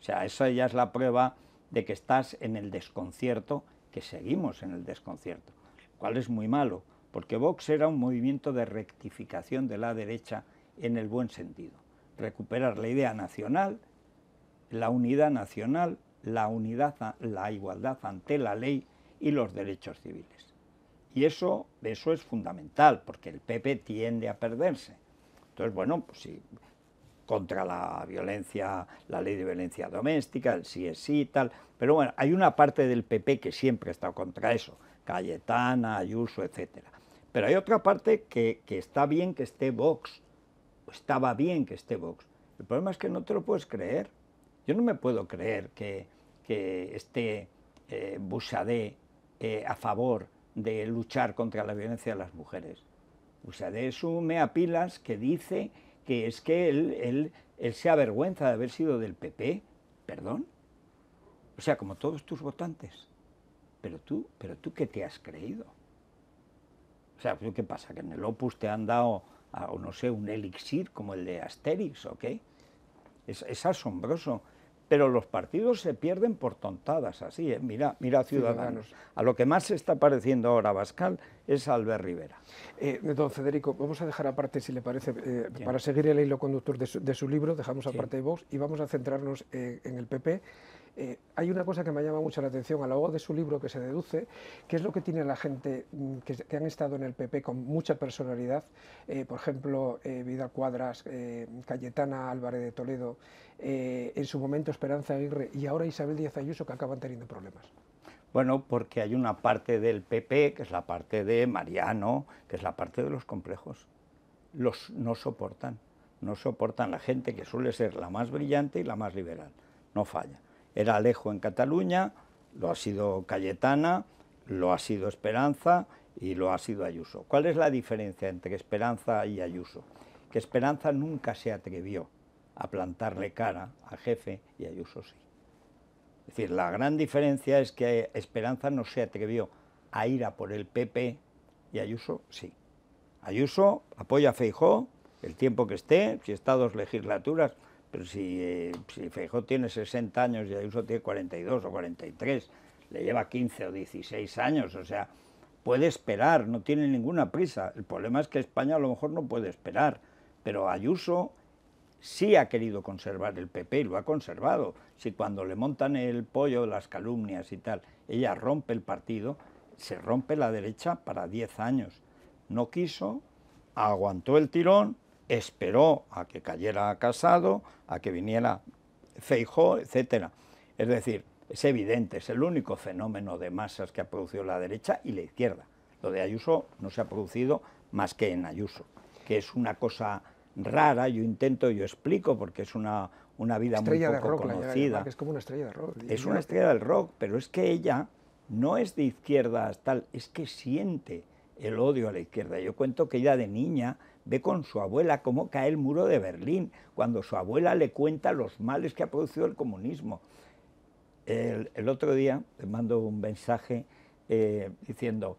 O sea, esa ya es la prueba de que estás en el desconcierto, que seguimos en el desconcierto, cual es muy malo, porque Vox era un movimiento de rectificación de la derecha en el buen sentido. Recuperar la idea nacional, la unidad nacional, la unidad, la igualdad ante la ley y los derechos civiles. Y eso, eso es fundamental, porque el PP tiende a perderse. Entonces, bueno, pues sí, contra la violencia, la ley de violencia doméstica, el sí es sí, tal. Pero bueno, hay una parte del PP que siempre ha estado contra eso, Cayetana, Ayuso, etc. Pero hay otra parte que, está bien que esté Vox, estaba bien que esté Vox. El problema es que no te lo puedes creer. Yo no me puedo creer que, esté eh, eh, a favor de luchar contra la violencia de las mujeres. O sea, de su me apilas que dice que es que él, se avergüenza de haber sido del PP. ¿Perdón? O sea, como todos tus votantes. Pero tú, pero tú qué te has creído. O sea, ¿qué pasa? ¿Que en el Opus te han dado, o no sé, un elixir como el de Asterix ¿ok? Es, es asombroso pero los partidos se pierden por tontadas, así, ¿eh? mira, mira Ciudadanos. A lo que más se está pareciendo ahora Bascal es Albert Rivera. Eh, don Federico, vamos a dejar aparte, si le parece, eh, para seguir el hilo conductor de su, libro, dejamos aparte de Vox y vamos a centrarnos eh, en el PP. Eh, hay una cosa que me llama mucho la atención a lo largo de su libro que se deduce, que es lo que tiene la gente mm, que, han estado en el PP con mucha personalidad, eh, por ejemplo, eh, Vidal Cuadras, Cayetana Álvarez de Toledo, en su momento Esperanza Aguirre y ahora Isabel Díaz Ayuso, que acaban teniendo problemas. Bueno, porque hay una parte del PP, que es la parte de Mariano, que es la parte de los complejos. Los no soportan, no soportan la gente que suele ser la más brillante y la más liberal, no falla. Era Alejo en Cataluña, lo ha sido Cayetana, lo ha sido Esperanza y lo ha sido Ayuso. ¿Cuál es la diferencia entre Esperanza y Ayuso? Que Esperanza nunca se atrevió a plantarle cara a jefe y Ayuso sí. Es decir, la gran diferencia es que Esperanza no se atrevió a ir a por el PP y Ayuso sí. Ayuso apoya a Feijó el tiempo que esté, si está dos legislaturas, si, eh, si Feijó tiene 60 años y Ayuso tiene 42 o 43, le lleva 15 o 16 años, o sea, puede esperar, no tiene ninguna prisa. El problema es que España a lo mejor no puede esperar, pero Ayuso sí ha querido conservar el PP y lo ha conservado. Si cuando le montan el pollo, las calumnias y tal, ella rompe el partido, se rompe la derecha para 10 años. No quiso, aguantó el tirón, esperó a que cayera Casado, a que viniera Feijó, etc. Es decir, es evidente, es el único fenómeno de masas que ha producido la derecha y la izquierda. Lo de Ayuso no se ha producido más que en Ayuso, que es una cosa rara, yo intento, yo explico, porque es una, vida muy poco conocida. es como una estrella de rock. Es una estrella del rock, pero es que ella no es de izquierda tal, es que siente el odio a la izquierda. Yo cuento que ella de niña ve con su abuela cómo cae el muro de Berlín, cuando su abuela le cuenta los males que ha producido el comunismo. El, otro día le mando un mensaje eh, diciendo,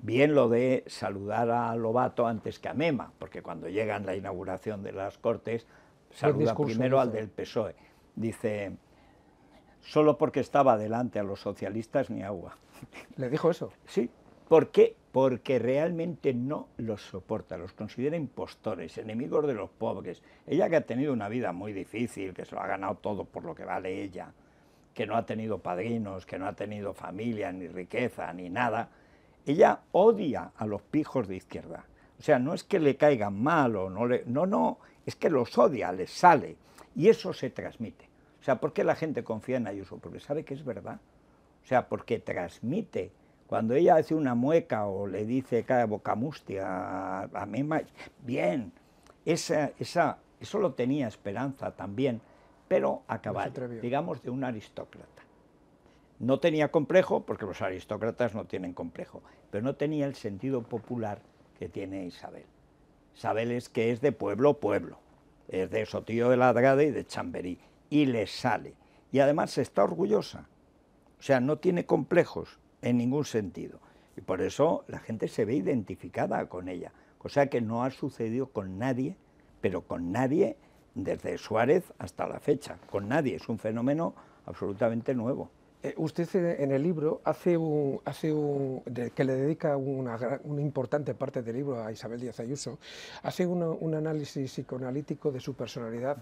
bien lo de saludar a Lobato antes que a Mema, porque cuando llegan la inauguración de las Cortes, saluda primero al del PSOE. Dice, solo porque estaba delante a los socialistas ni agua. ¿Le dijo eso? Sí, ¿Por qué? Porque realmente no los soporta, los considera impostores, enemigos de los pobres. Ella que ha tenido una vida muy difícil, que se lo ha ganado todo por lo que vale ella, que no ha tenido padrinos, que no ha tenido familia, ni riqueza, ni nada, ella odia a los pijos de izquierda. O sea, no es que le caigan mal o no le... No, no, es que los odia, les sale. Y eso se transmite. O sea, ¿por qué la gente confía en Ayuso? Porque sabe que es verdad. O sea, porque transmite cuando ella hace una mueca o le dice cada bocamustia a, mí más bien, esa, esa, eso lo tenía Esperanza también, pero a digamos, de un aristócrata. No tenía complejo, porque los aristócratas no tienen complejo, pero no tenía el sentido popular que tiene Isabel. Isabel es que es de pueblo pueblo, es de Sotillo de Ladrada y de Chamberí, y le sale. Y además está orgullosa, o sea, no tiene complejos, en ningún sentido. Y por eso la gente se ve identificada con ella, cosa que no ha sucedido con nadie, pero con nadie desde Suárez hasta la fecha, con nadie. Es un fenómeno absolutamente nuevo. Eh, usted en el libro hace un, hace que le dedica una, una, importante parte del libro a Isabel Díaz Ayuso, hace un, análisis psicoanalítico de su personalidad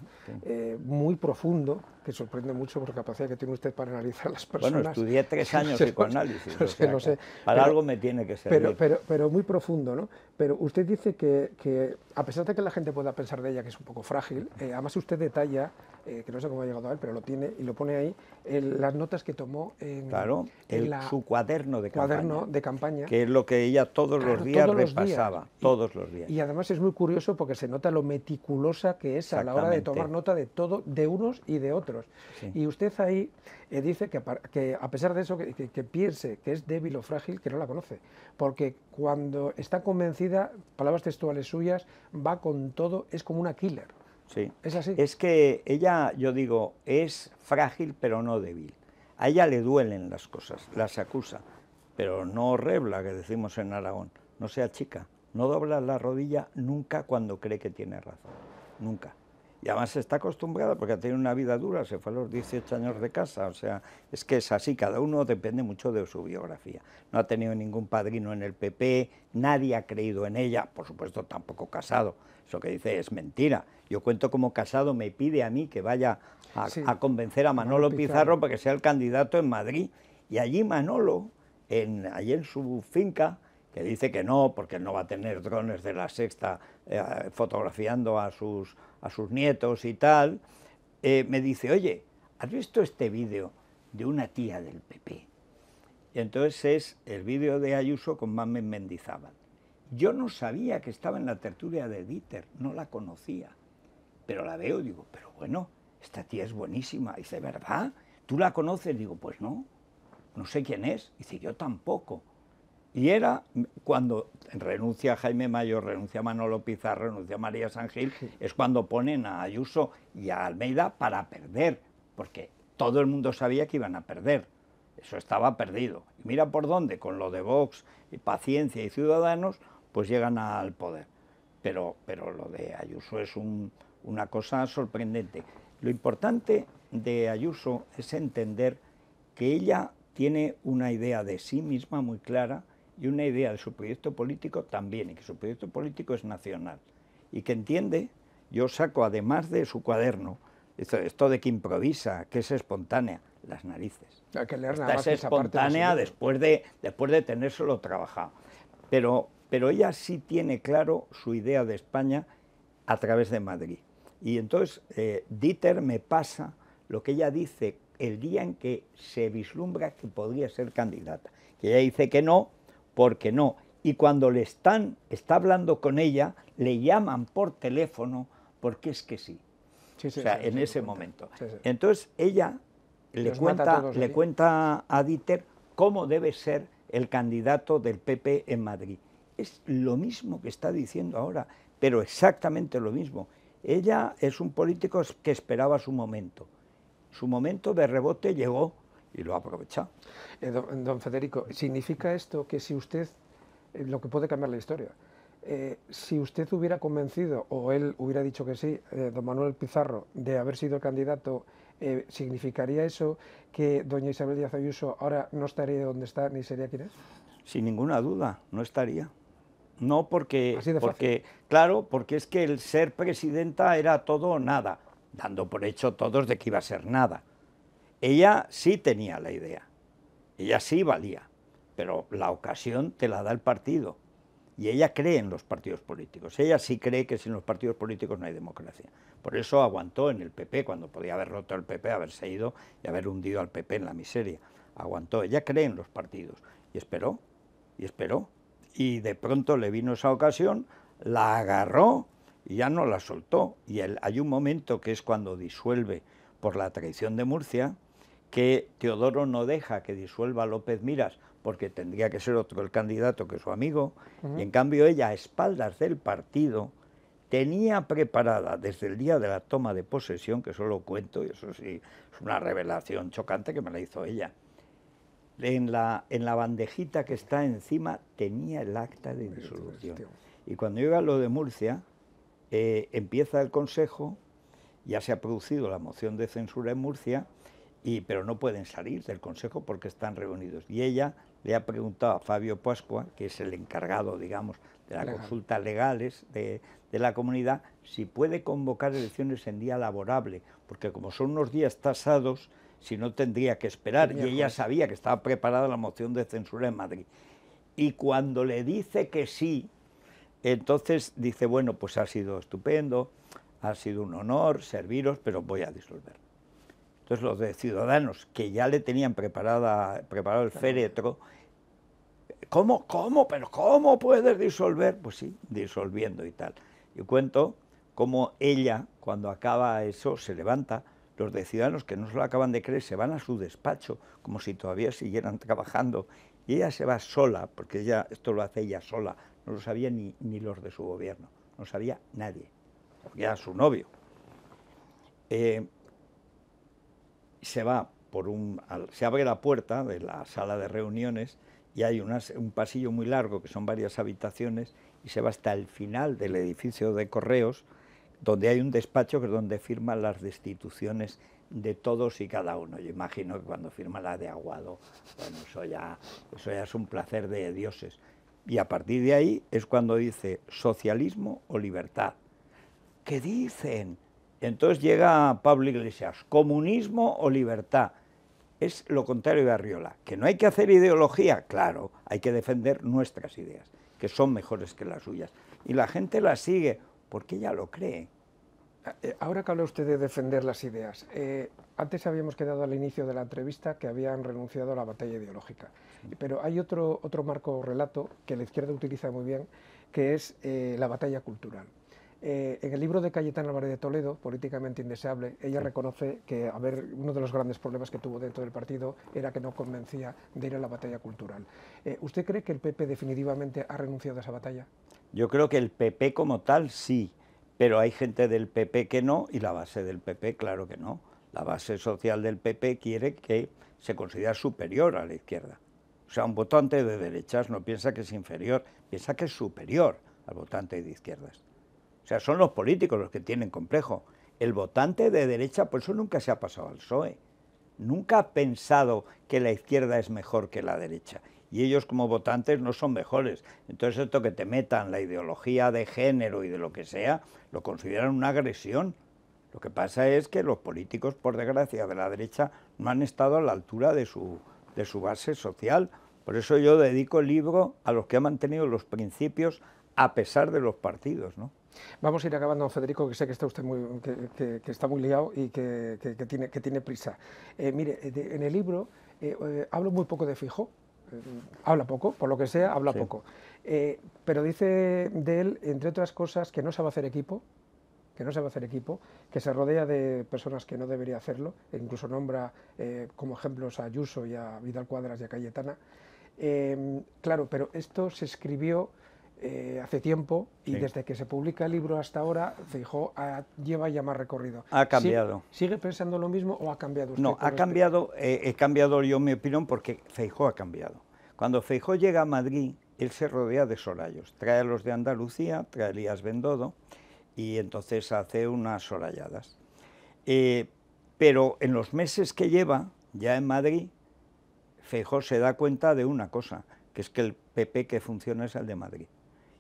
eh, muy profundo, que sorprende mucho por la capacidad que tiene usted para analizar las personas. Bueno, estudié tres años psicoanálisis, no sé, para algo me tiene que servir. Pero, muy profundo, ¿no? Pero usted dice que, a pesar de que la gente pueda pensar de ella que es un poco frágil, eh, además usted detalla, que no sé cómo ha llegado a él, pero lo tiene y lo pone ahí, las notas que claro, su cuaderno de, campaña, de campaña. Que es lo que ella todos los días repasaba, todos los días. Y además es muy curioso porque se nota lo meticulosa que es a la hora de tomar nota de todo, de unos y de otros. Y usted ahí eh, dice que, que, a pesar de eso, que, piense que es débil o frágil, que no la conoce. Porque cuando está convencida, palabras textuales suyas, va con todo, es como una killer. Es así. Es que ella, yo digo, es frágil pero no débil. A ella le duelen las cosas, las acusa, pero no rebla, que decimos en Aragón, no sea chica, no dobla la rodilla nunca cuando cree que tiene razón, nunca. Y además está acostumbrada porque ha tenido una vida dura, se fue a los 18 años de casa, o sea, es que es así, cada uno depende mucho de su biografía. No ha tenido ningún padrino en el PP, nadie ha creído en ella, por supuesto tampoco casado, eso que dice es mentira. Yo cuento como casado, me pide a mí que vaya a, convencer a Manolo, Pizarro, para que sea el candidato en Madrid. Y allí Manolo, allí en su finca, que dice que no, porque no va a tener drones de la sexta eh, fotografiando a sus, a sus nietos y tal, eh, me dice, oye, ¿has visto este vídeo de una tía del PP? Y entonces es el vídeo de Ayuso con Mamen Mendizábal. Yo no sabía que estaba en la tertulia de Dieter, no la conocía, pero la veo y digo, pero bueno, esta tía es buenísima. Y dice, ¿verdad? ¿Tú la conoces? Digo, pues no, no sé quién es. Y dice, yo tampoco. Y era cuando renuncia Jaime Mayor, renuncia Manolo Pizarro, renuncia María Sangil, es cuando ponen a Ayuso y a Almeida para perder, porque todo el mundo sabía que iban a perder. Eso estaba perdido. Y mira por dónde, con lo de Vox, Paciencia y Ciudadanos, pues llegan al poder. Pero, pero lo de Ayuso es una cosa sorprendente. Lo importante de Ayuso es entender que ella tiene una idea de sí misma muy clara, y una idea de su proyecto político también, y que su proyecto político es nacional, y que entiende, yo saco además de su cuaderno, esto, de que improvisa, que es espontánea, las narices. que leer es espontánea después, de, después de tenérselo trabajado. Pero, pero ella sí tiene claro su idea de España a través de Madrid. Y entonces eh, Dieter me pasa lo que ella dice el día en que se vislumbra que podría ser candidata. Que ella dice que no, porque no. Y cuando le están, está hablando con ella, le llaman por teléfono porque es que sí. o sea, en ese momento. Entonces ella le, cuenta, le cuenta a Dieter cómo debe ser el candidato del PP en Madrid. Es lo mismo que está diciendo ahora, pero exactamente lo mismo. Ella es un político que esperaba su momento. Su momento de rebote llegó y lo ha aprovechado. Eh, don, Federico, ¿significa esto que si usted, eh, lo que puede cambiar la historia, eh, si usted hubiera convencido, o él hubiera dicho que sí, don Manuel Pizarro, de haber sido el candidato, ¿significaría eso que doña Isabel Díaz Ayuso ahora no estaría donde está ni sería quien es? Sin ninguna duda, no estaría. No porque, porque claro, porque es que el ser presidenta era todo o nada, dando por hecho todos de que iba a ser nada. Ella sí tenía la idea, ella sí valía, pero la ocasión te la da el partido. Y ella cree en los partidos políticos, ella sí cree que sin los partidos políticos no hay democracia. Por eso aguantó en el PP, cuando podía haber roto el PP, haberse ido y haber hundido al PP en la miseria. Aguantó, ella cree en los partidos. Y esperó, y esperó. Y de pronto le vino esa ocasión, la agarró y ya no la soltó. Y hay un momento que es cuando disuelve por la traición de Murcia, que Teodoro no deja que disuelva López Miras, porque tendría que ser otro el candidato que su amigo, y en cambio ella, a espaldas del partido, tenía preparada desde el día de la toma de posesión, que eso lo cuento, y eso sí, es una revelación chocante que me la hizo ella, en la, en la bandejita que está encima tenía el acta de disolución. Y cuando llega lo de Murcia, eh, empieza el Consejo, ya se ha producido la moción de censura en Murcia, pero no pueden salir del Consejo porque están reunidos. Y ella le ha preguntado a Fabio Pascua, que es el encargado, digamos, de la consulta legales de, la comunidad, si puede convocar elecciones en día laborable, porque como son unos días tasados, si no tendría que esperar. y ella sabía que estaba preparada la moción de censura en Madrid. Y cuando le dice que sí, entonces dice, bueno, pues ha sido estupendo, ha sido un honor serviros, pero voy a disolver. Entonces los de Ciudadanos, que ya le tenían preparada, preparado el féretro, ¿cómo, cómo, pero cómo puedes disolver? Pues sí, disolviendo y tal. Yo cuento cómo ella, cuando acaba eso, se levanta, los de Ciudadanos que no se lo acaban de creer, se van a su despacho, como si todavía siguieran trabajando, y ella se va sola, porque ella, esto lo hace ella sola, no lo sabía ni, ni los de su gobierno, no sabía nadie, porque era su novio. Eh, se va se abre la puerta de la sala de reuniones y hay un pasillo muy largo que son varias habitaciones y se va hasta el final del edificio de correos donde hay un despacho que es donde firman las destituciones de todos y cada uno. Yo imagino que cuando firma la de Aguado, bueno, eso ya, eso ya es un placer de dioses. Y a partir de ahí es cuando dice socialismo o libertad. ¿Qué dicen? Entonces llega Pablo Iglesias, comunismo o libertad. Es lo contrario de Arriola, que no hay que hacer ideología, claro, hay que defender nuestras ideas, que son mejores que las suyas. Y la gente las sigue porque ya lo cree. Ah, eh, ahora que habla usted de defender las ideas, eh, antes habíamos quedado al inicio de la entrevista que habían renunciado a la batalla ideológica, pero hay otro, marco relato que la izquierda utiliza muy bien, que es eh, la batalla cultural. Eh, en el libro de cayetán Álvarez de Toledo, Políticamente Indeseable, ella reconoce que a uno de los grandes problemas que tuvo dentro del partido era que no convencía de ir a la batalla cultural. Eh, ¿Usted cree que el PP definitivamente ha renunciado a esa batalla? Yo creo que el PP como tal sí, pero hay gente del PP que no y la base del PP claro que no. La base social del PP quiere que se considera superior a la izquierda. O sea, un votante de derechas no piensa que es inferior, piensa que es superior al votante de izquierdas. O sea, son los políticos los que tienen complejo. El votante de derecha, por pues eso nunca se ha pasado al PSOE. Nunca ha pensado que la izquierda es mejor que la derecha. Y ellos como votantes no son mejores. Entonces esto que te metan la ideología de género y de lo que sea, lo consideran una agresión. Lo que pasa es que los políticos, por desgracia, de la derecha no han estado a la altura de su, de su base social. Por eso yo dedico el libro a los que han mantenido los principios a pesar de los partidos, ¿no? Vamos a ir acabando, Federico, que sé que está usted muy, que, está muy liado y que, tiene, prisa. Eh, mire, eh, en el libro eh, hablo muy poco de Fijo, habla poco, por lo que sea, habla poco. pero dice de él, entre otras cosas, que no sabe hacer equipo, que no sabe hacer equipo, que se rodea de personas que no debería hacerlo, e incluso nombra como ejemplos a Ayuso y a Vidal Cuadras y a Cayetana. claro, pero esto se escribió eh, hace tiempo y desde que se publica el libro hasta ahora, Feijó lleva ya más recorrido. Ha cambiado. ¿Sigue, pensando lo mismo o ha cambiado usted? No, ha este cambiado, eh, he cambiado yo mi opinión porque Feijó ha cambiado. Cuando Feijó llega a Madrid, él se rodea de sorayos, trae a los de Andalucía, trae a Elías Bendodo y entonces hace unas sorayadas. Eh, pero en los meses que lleva ya en Madrid, Feijó se da cuenta de una cosa, que es que el PP que funciona es el de Madrid.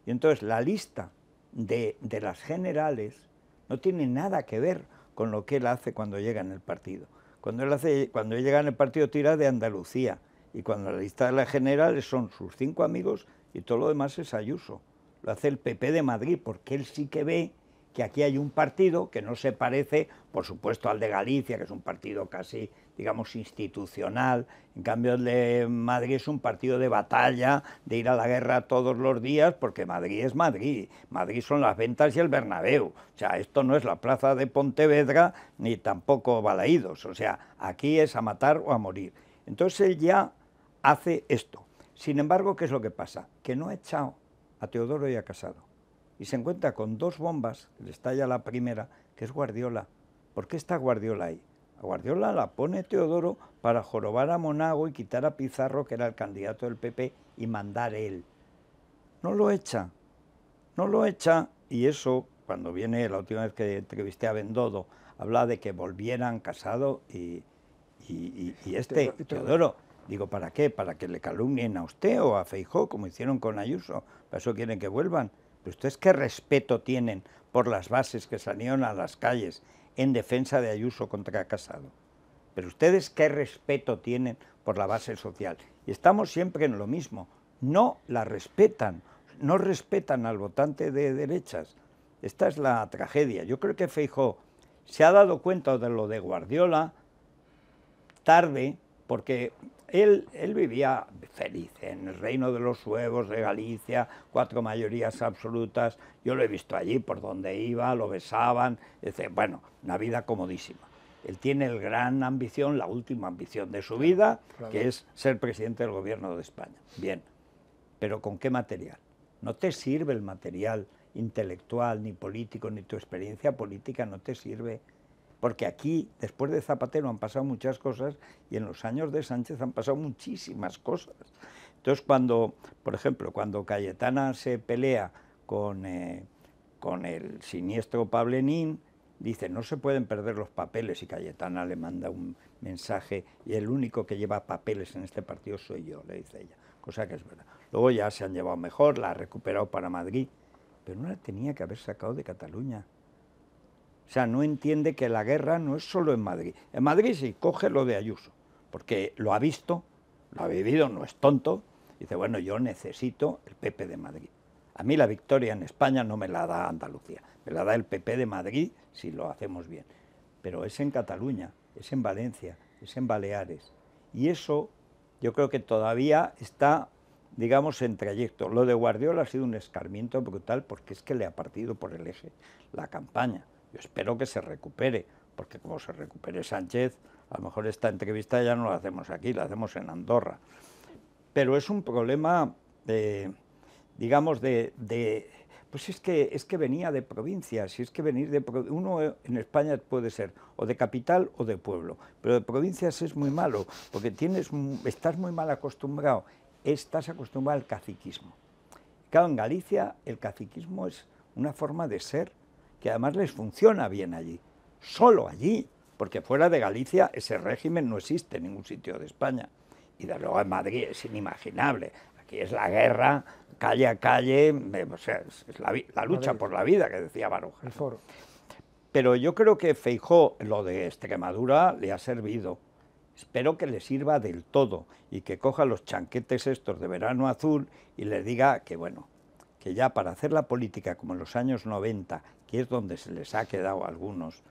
Y entonces la lista de, las generales no tiene nada que ver con lo que él hace cuando llega en el partido. Cuando él, cuando él llega en el partido tira de Andalucía y cuando la lista de las generales son sus cinco amigos y todo lo demás es Ayuso. Lo hace el PP de Madrid porque él sí que ve que aquí hay un partido que no se parece, por supuesto, al de Galicia, que es un partido casi, digamos, institucional. En cambio, el de Madrid es un partido de batalla, de ir a la guerra todos los días, porque Madrid es Madrid. Madrid son las ventas y el Bernabéu. O sea, esto no es la plaza de Pontevedra ni tampoco Balaídos. O sea, aquí es a matar o a morir. Entonces él ya hace esto. Sin embargo, ¿qué es lo que pasa? Que no ha echado a Teodoro y a Casado y se encuentra con dos bombas, le estalla la primera, que es Guardiola. ¿Por qué está Guardiola ahí? A Guardiola la pone Teodoro para jorobar a Monago y quitar a Pizarro, que era el candidato del PP, y mandar él. No lo echa, no lo echa, y eso, cuando viene, la última vez que entrevisté a Bendodo, habla de que volvieran Casado y, este, Teodoro. Digo, ¿para qué? ¿Para que le calumnien a usted o a Feijó, como hicieron con Ayuso? ¿Para eso quieren que vuelvan? ustedes qué respeto tienen por las bases que salieron a las calles en defensa de Ayuso contra Casado. Pero ustedes qué respeto tienen por la base social. Y estamos siempre en lo mismo. No la respetan, no respetan al votante de derechas. Esta es la tragedia. Yo creo que Feijó se ha dado cuenta de lo de Guardiola tarde, porque él, él vivía feliz. En el reino de los huevos de Galicia, cuatro mayorías absolutas, yo lo he visto allí, por donde iba, lo besaban, Bueno, una vida comodísima. Él tiene el gran ambición, la última ambición de su vida, que es ser presidente del gobierno de España. Bien, pero ¿con qué material? No te sirve el material intelectual, ni político, ni tu experiencia política, no te sirve porque aquí, después de Zapatero, han pasado muchas cosas y en los años de Sánchez han pasado muchísimas cosas. Entonces, cuando, por ejemplo, cuando Cayetana se pelea con, eh, con el siniestro Pablenín, dice, no se pueden perder los papeles y Cayetana le manda un mensaje y el único que lleva papeles en este partido soy yo, le dice ella, cosa que es verdad. Luego ya se han llevado mejor, la ha recuperado para Madrid, pero no la tenía que haber sacado de Cataluña. O sea, no entiende que la guerra no es solo en Madrid. En Madrid sí, coge lo de Ayuso, porque lo ha visto, lo ha vivido, no es tonto. Dice, bueno, yo necesito el PP de Madrid. A mí la victoria en España no me la da Andalucía, me la da el PP de Madrid si lo hacemos bien. Pero es en Cataluña, es en Valencia, es en Baleares. Y eso yo creo que todavía está, digamos, en trayecto. Lo de Guardiola ha sido un escarmiento brutal porque es que le ha partido por el eje la campaña. Yo espero que se recupere, porque como se recupere Sánchez, a lo mejor esta entrevista ya no la hacemos aquí, la hacemos en Andorra. Pero es un problema de, digamos, de, pues es que, es que venía de provincias, si es que venir de uno en España puede ser o de capital o de pueblo, pero de provincias es muy malo, porque tienes, estás muy mal acostumbrado, estás acostumbrado al caciquismo. Claro, en Galicia el caciquismo es una forma de ser que además les funciona bien allí, solo allí, porque fuera de Galicia ese régimen no existe en ningún sitio de España. Y de luego en Madrid es inimaginable. Aquí es la guerra, calle a calle, eh, o sea, es la, lucha por la vida que decía Baroja. Pero yo creo que Feijó, lo de Extremadura, le ha servido. Espero que le sirva del todo y que coja los chanquetes estos de verano azul y le diga que, bueno, que ya para hacer la política como en los años 90, que es donde se les ha quedado a algunos,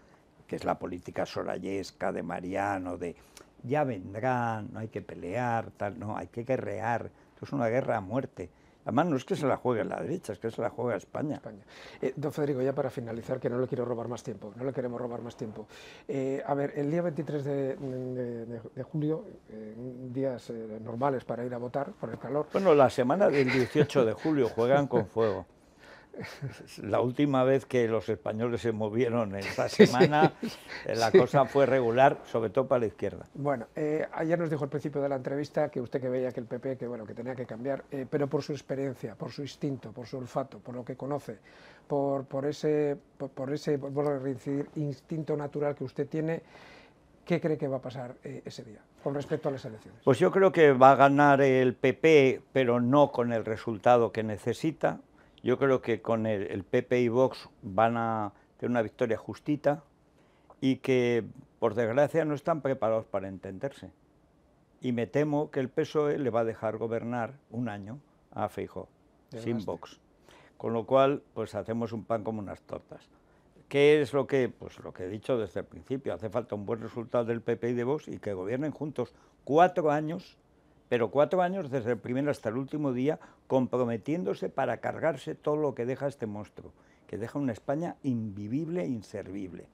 que es la política sorayesca de Mariano, de ya vendrán, no hay que pelear, tal, no, hay que guerrear, esto es una guerra a muerte. Además, no es que se la juegue la derecha, es que se la juega España. España. Eh, don Federico, ya para finalizar, que no le quiero robar más tiempo, no le queremos robar más tiempo. Eh, a ver, el día 23 de, julio, eh, días normales para ir a votar por el calor. Bueno, la semana del 18 de julio juegan con fuego. la última vez que los españoles se movieron en esta semana, eh, la cosa fue regular, sobre todo para la izquierda. Bueno, eh, ayer nos dijo al principio de la entrevista que usted que veía que el PP, que bueno, que tenía que cambiar, eh, pero por su experiencia, por su instinto, por su olfato, por lo que conoce, por, ese, instinto natural que usted tiene, ¿qué cree que va a pasar ese día con respecto a las elecciones? Pues yo creo que va a ganar el PP, pero no con el resultado que necesita yo creo que con el, PP y Vox van a tener una victoria justita y que, por desgracia, no están preparados para entenderse. Y me temo que el PSOE le va a dejar gobernar un año a Feijóo, sin Vox. Con lo cual, pues hacemos un pan como unas tortas. ¿Qué es lo que? Pues lo que he dicho desde el principio, hace falta un buen resultado del PP y de Vox y que gobiernen juntos cuatro años pero cuatro años desde el primero hasta el último día, comprometiéndose para cargarse todo lo que deja este monstruo, que deja una España invivible e inservible.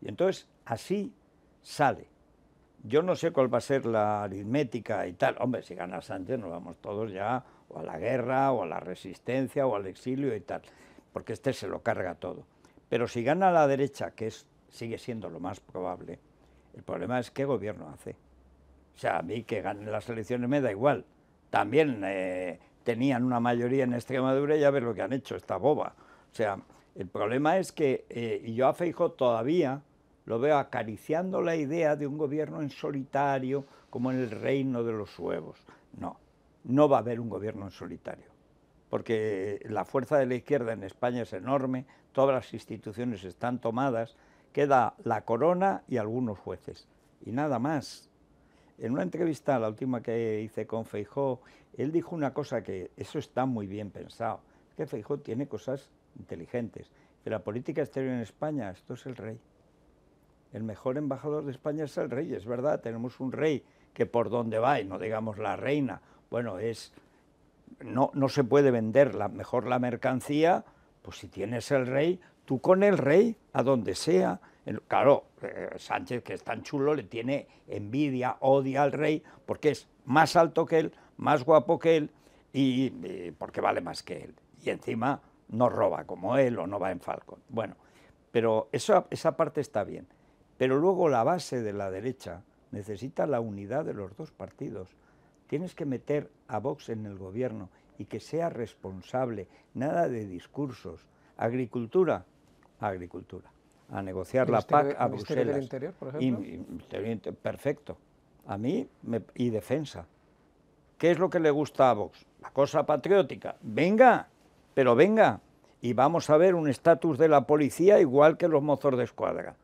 Y entonces así sale. Yo no sé cuál va a ser la aritmética y tal. Hombre, si gana Sánchez nos vamos todos ya o a la guerra o a la resistencia o al exilio y tal, porque este se lo carga todo. Pero si gana la derecha, que sigue siendo lo más probable, el problema es qué gobierno hace. O sea, a mí que ganen las elecciones me da igual. También eh, tenían una mayoría en Extremadura y a ver lo que han hecho, esta boba. O sea, el problema es que eh, y yo a Feijo todavía lo veo acariciando la idea de un gobierno en solitario, como en el reino de los suevos. No, no va a haber un gobierno en solitario, porque la fuerza de la izquierda en España es enorme, todas las instituciones están tomadas, queda la corona y algunos jueces, y nada más en una entrevista, la última que hice con Feijó, él dijo una cosa que eso está muy bien pensado, que Feijó tiene cosas inteligentes. De la política exterior en España, esto es el rey. El mejor embajador de España es el rey, es verdad, tenemos un rey que por donde va, y no digamos la reina, bueno, es no, no se puede vender la, mejor la mercancía, pues si tienes el rey, tú con el rey, a donde sea, Claro, eh, Sánchez, que es tan chulo, le tiene envidia, odia al rey, porque es más alto que él, más guapo que él y, porque vale más que él. Y encima no roba como él o no va en Falcon. Bueno, pero eso, esa parte está bien. Pero luego la base de la derecha necesita la unidad de los dos partidos. Tienes que meter a Vox en el gobierno y que sea responsable, nada de discursos. Agricultura, agricultura a negociar la PAC a Bruselas. Interior, por ejemplo. perfecto. A mí y defensa. ¿Qué es lo que le gusta a Vox? La cosa patriótica. Venga, pero venga. Y vamos a ver un estatus de la policía igual que los mozos de escuadra.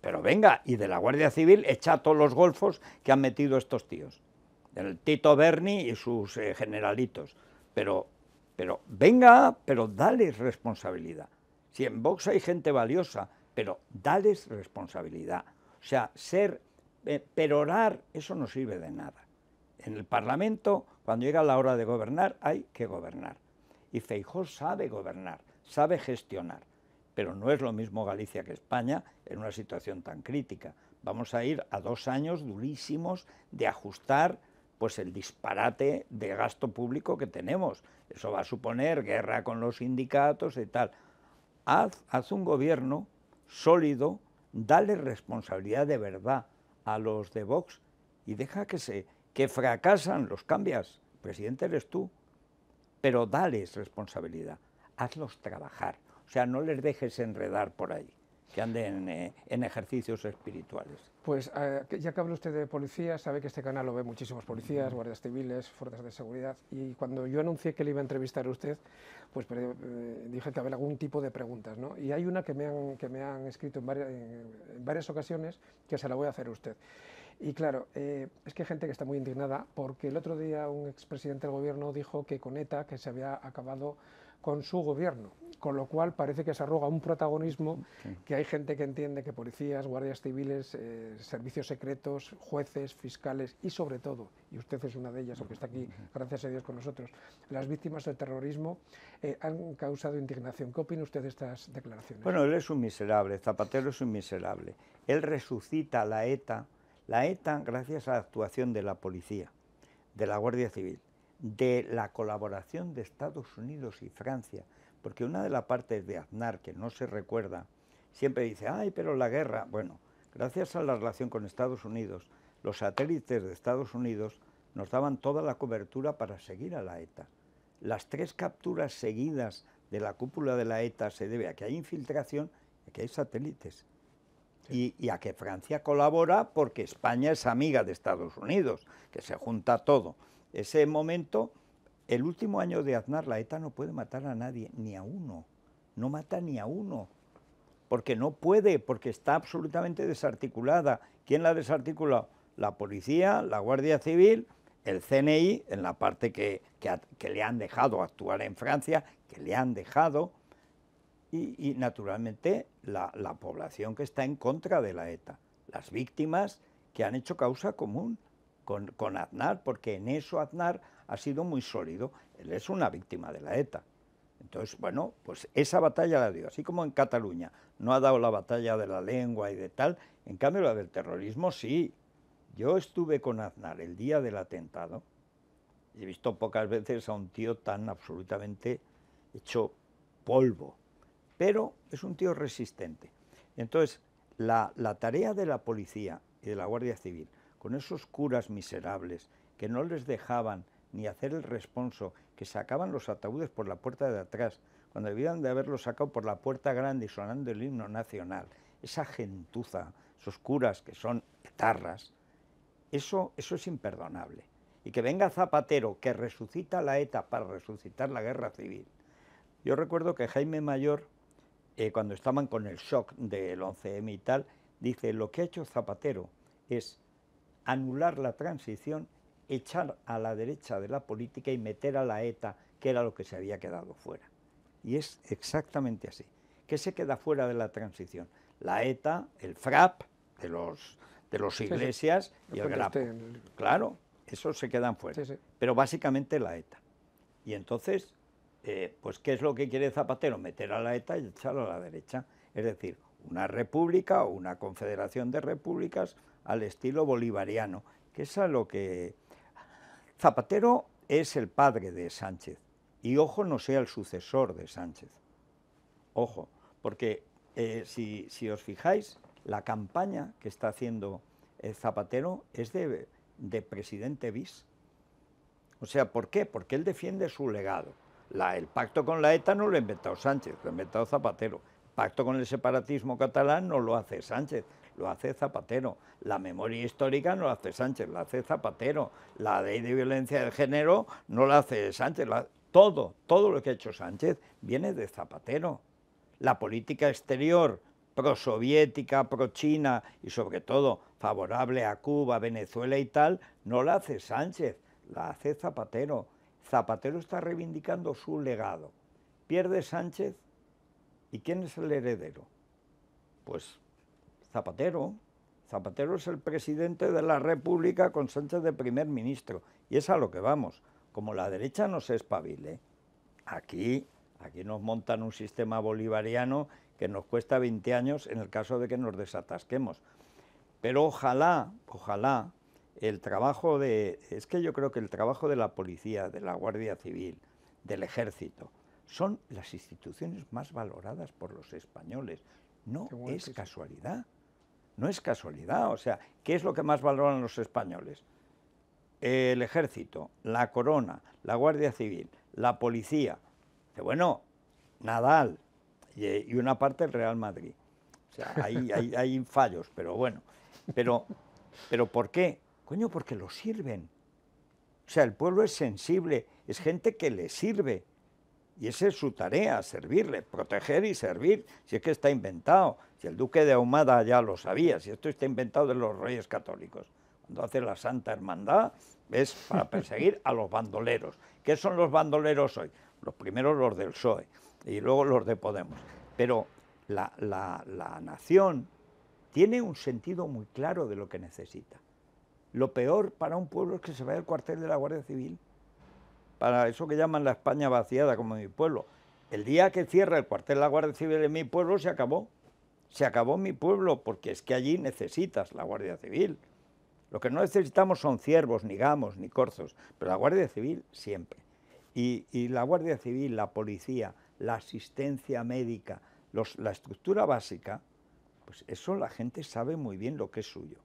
Pero venga, y de la Guardia Civil echa todos los golfos que han metido estos tíos. El Tito Berni y sus eh, generalitos. Pero, pero venga, pero dale responsabilidad. Si en Vox hay gente valiosa, pero dales responsabilidad. O sea, ser, pero eh, perorar, eso no sirve de nada. En el Parlamento, cuando llega la hora de gobernar, hay que gobernar. Y Feijó sabe gobernar, sabe gestionar. Pero no es lo mismo Galicia que España en una situación tan crítica. Vamos a ir a dos años durísimos de ajustar pues el disparate de gasto público que tenemos. Eso va a suponer guerra con los sindicatos y tal haz, un gobierno sólido, dale responsabilidad de verdad a los de Vox y deja que se que fracasan, los cambias. Presidente eres tú, pero dales responsabilidad, hazlos trabajar, o sea, no les dejes enredar por ahí, que anden eh, en ejercicios espirituales. Pues eh, ya que habla usted de policía, sabe que este canal lo ve muchísimos policías, guardias civiles, fuerzas de seguridad. Y cuando yo anuncié que le iba a entrevistar a usted, pues eh, dije que había algún tipo de preguntas. ¿no? Y hay una que me han, que me han escrito en varias, en varias ocasiones que se la voy a hacer a usted. Y claro, eh, es que hay gente que está muy indignada porque el otro día un expresidente del gobierno dijo que con ETA que se había acabado con su gobierno. Con lo cual parece que se arroga un protagonismo que hay gente que entiende que policías, guardias civiles, eh, servicios secretos, jueces, fiscales y sobre todo, y usted es una de ellas, aunque está aquí, gracias a Dios con nosotros, las víctimas del terrorismo eh, han causado indignación. ¿Qué opina usted de estas declaraciones? Bueno, él es un miserable, Zapatero es un miserable. Él resucita la ETA, la ETA gracias a la actuación de la policía, de la Guardia Civil de la colaboración de Estados Unidos y Francia, porque una de las partes de Aznar que no se recuerda, siempre dice, ay, pero la guerra, bueno, gracias a la relación con Estados Unidos, los satélites de Estados Unidos nos daban toda la cobertura para seguir a la ETA. Las tres capturas seguidas de la cúpula de la ETA se debe a que hay infiltración a que hay satélites. Y, y, a que Francia colabora porque España es amiga de Estados Unidos, que se junta todo ese momento, el último año de Aznar, la ETA no puede matar a nadie, ni a uno. No mata ni a uno. Porque no puede, porque está absolutamente desarticulada. ¿Quién la ha desarticulado? La policía, la Guardia Civil, el CNI, en la parte que, le han dejado actuar en Francia, que le han dejado, y, naturalmente la población que está en contra de la ETA, las víctimas que han hecho causa común con, con Aznar, porque en eso Aznar ha sido muy sólido. Él es una víctima de la ETA. Entonces, bueno, pues esa batalla la dio, así como en Cataluña no ha dado la batalla de la lengua y de tal, en cambio la del terrorismo sí. Yo estuve con Aznar el día del atentado y he visto pocas veces a un tío tan absolutamente hecho polvo, pero es un tío resistente. Entonces, la tarea de la policía y de la Guardia Civil con esos curas miserables que no les dejaban ni hacer el responso, que sacaban los ataúdes por la puerta de atrás, cuando debían de haberlos sacado por la puerta grande y sonando el himno nacional, esa gentuza, esos curas que son etarras, eso, eso es imperdonable. Y que venga Zapatero, que resucita la ETA para resucitar la guerra civil. Yo recuerdo que Jaime Mayor, eh, cuando estaban con el shock del 11M y tal, dice, lo que ha hecho Zapatero es anular la transición, echar a la derecha de la política y meter a la ETA, que era lo que se había quedado fuera. Y es exactamente así. ¿Qué se queda fuera de la transición? La ETA, el FRAP de los, de iglesias y el Claro, esos se quedan fuera. Pero básicamente la ETA. Y entonces, eh, pues, ¿qué es lo que quiere Zapatero? Meter a la ETA y echar a la derecha. Es decir, una república o una confederación de repúblicas al estilo bolivariano, que es a lo que... Zapatero es el padre de Sánchez y ojo no sea el sucesor de Sánchez. Ojo, porque eh, si, os fijáis, la campaña que está haciendo eh, Zapatero es de, presidente bis. O sea, ¿por qué? Porque él defiende su legado. el pacto con la ETA no lo ha inventado Sánchez, lo ha inventado Zapatero pacto con el separatismo catalán no lo hace Sánchez, lo hace Zapatero. La memoria histórica no la hace Sánchez, la hace Zapatero. La ley de violencia de género no la hace Sánchez. Todo, todo lo que ha hecho Sánchez viene de Zapatero. La política exterior pro-soviética, pro prochina y sobre todo favorable a Cuba, Venezuela y tal, no la hace Sánchez, la hace Zapatero. Zapatero está reivindicando su legado. Pierde Sánchez ¿Y quién es el heredero? Pues Zapatero. Zapatero es el presidente de la República con Sánchez de primer ministro. Y es a lo que vamos. Como la derecha no se espabile, aquí, aquí nos montan un sistema bolivariano que nos cuesta 20 años en el caso de que nos desatasquemos. Pero ojalá, ojalá, el trabajo de... Es que yo creo que el trabajo de la policía, de la Guardia Civil, del ejército, son las instituciones más valoradas por los españoles. No es casualidad. No es casualidad. O sea, ¿qué es lo que más valoran los españoles? El ejército, la corona, la Guardia Civil, la policía. Bueno, Nadal y una parte el Real Madrid. O sea, hay, fallos, pero bueno. Pero, pero ¿por qué? Coño, porque lo sirven. O sea, el pueblo es sensible, es gente que le sirve. Y esa es su tarea, servirle, proteger y servir. Si es que está inventado, si el duque de Ahumada ya lo sabía, si esto está inventado de los reyes católicos. Cuando hace la Santa Hermandad es para perseguir a los bandoleros. ¿Qué son los bandoleros hoy? Los primeros los del PSOE y luego los de Podemos. Pero la, la nación tiene un sentido muy claro de lo que necesita. Lo peor para un pueblo es que se vaya al cuartel de la Guardia Civil para eso que llaman la España vaciada como mi pueblo. El día que cierra el cuartel de la Guardia Civil en mi pueblo se acabó. Se acabó mi pueblo porque es que allí necesitas la Guardia Civil. Lo que no necesitamos son ciervos, ni gamos, ni corzos, pero la Guardia Civil siempre. Y, la Guardia Civil, la policía, la asistencia médica, la estructura básica, pues eso la gente sabe muy bien lo que es suyo.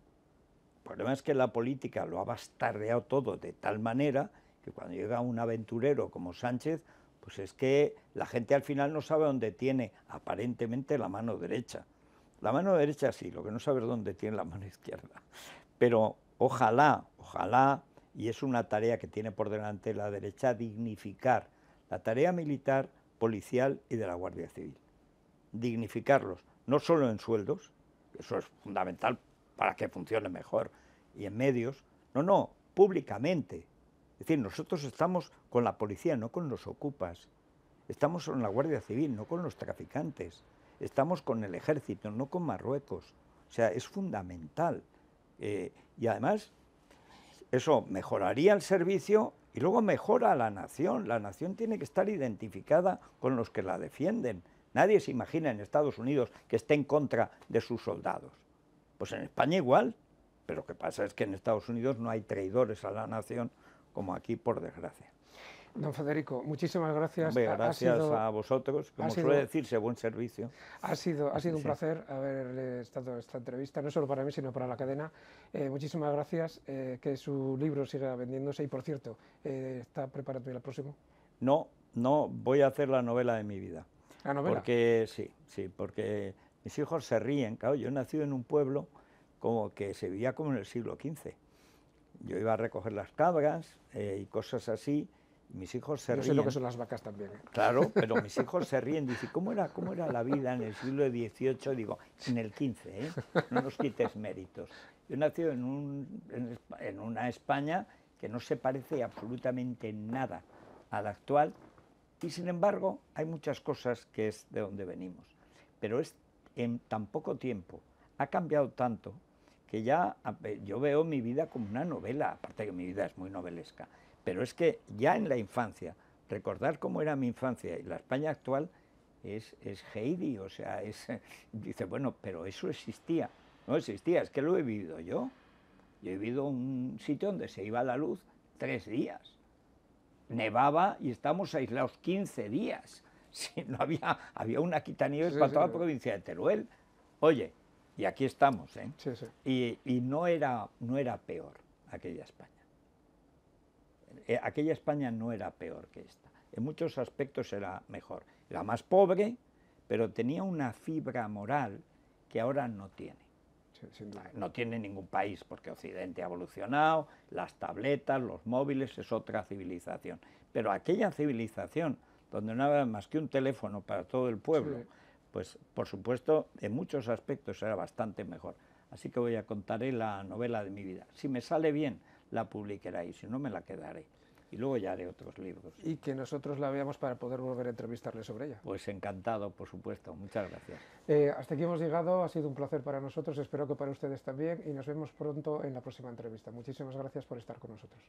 El problema es que la política lo ha bastardeado todo de tal manera que cuando llega un aventurero como Sánchez, pues es que la gente al final no sabe dónde tiene aparentemente la mano derecha. La mano derecha sí, lo que no sabe es dónde tiene la mano izquierda. Pero ojalá, ojalá, y es una tarea que tiene por delante la derecha, dignificar la tarea militar, policial y de la Guardia Civil. Dignificarlos, no solo en sueldos, eso es fundamental para que funcione mejor, y en medios, no, no, públicamente, es decir, nosotros estamos con la policía, no con los ocupas. Estamos con la Guardia Civil, no con los traficantes. Estamos con el ejército, no con Marruecos. O sea, es fundamental. Eh, y además, eso mejoraría el servicio y luego mejora a la nación. La nación tiene que estar identificada con los que la defienden. Nadie se imagina en Estados Unidos que esté en contra de sus soldados. Pues en España igual, pero lo que pasa es que en Estados Unidos no hay traidores a la nación como aquí, por desgracia. Don Federico, muchísimas gracias. gracias a vosotros, como suele decirse, buen servicio. Ha sido, ha sido un placer haber estado esta entrevista, no solo para mí, sino para la cadena. Eh, muchísimas gracias, eh, que su libro siga vendiéndose. Y por cierto, eh, ¿está preparado el próximo? No, no, voy a hacer la novela de mi vida. ¿La novela? Porque, sí, sí, porque mis hijos se ríen. Claro, yo he nacido en un pueblo como que se vivía como en el siglo XV. Yo iba a recoger las cabras eh, y cosas así. Mis hijos se Yo sé lo que son las vacas también. ¿eh? Claro, pero mis hijos se ríen. Dicen, ¿cómo era, ¿cómo era la vida en el siglo XVIII? Digo, en el XV, ¿eh? No nos quites méritos. Yo nací en, en, una España que no se parece absolutamente nada a la actual y sin embargo hay muchas cosas que es de donde venimos. Pero es en tan poco tiempo, ha cambiado tanto que ya yo veo mi vida como una novela, aparte que mi vida es muy novelesca, pero es que ya en la infancia, recordar cómo era mi infancia y la España actual es, Heidi, o sea, es, dice, bueno, pero eso existía, no existía, es que lo he vivido yo. Yo he vivido un sitio donde se iba la luz tres días, nevaba y estábamos aislados 15 días. Si no había, había una quitanieve sí, para toda la provincia de Teruel. Oye, y aquí estamos, ¿eh? Sí, sí. Y, no, era, no era peor aquella España. Eh, aquella España no era peor que esta. En muchos aspectos era mejor. La más pobre, pero tenía una fibra moral que ahora no tiene. no tiene ningún país porque Occidente ha evolucionado, las tabletas, los móviles, es otra civilización. Pero aquella civilización donde no había más que un teléfono para todo el pueblo, pues por supuesto en muchos aspectos será bastante mejor. Así que voy a contaré la novela de mi vida. Si me sale bien, la publicaré y si no, me la quedaré. Y luego ya haré otros libros. Y que nosotros la veamos para poder volver a entrevistarle sobre ella. Pues encantado, por supuesto. Muchas gracias. Eh, hasta aquí hemos llegado. Ha sido un placer para nosotros. Espero que para ustedes también. Y nos vemos pronto en la próxima entrevista. Muchísimas gracias por estar con nosotros.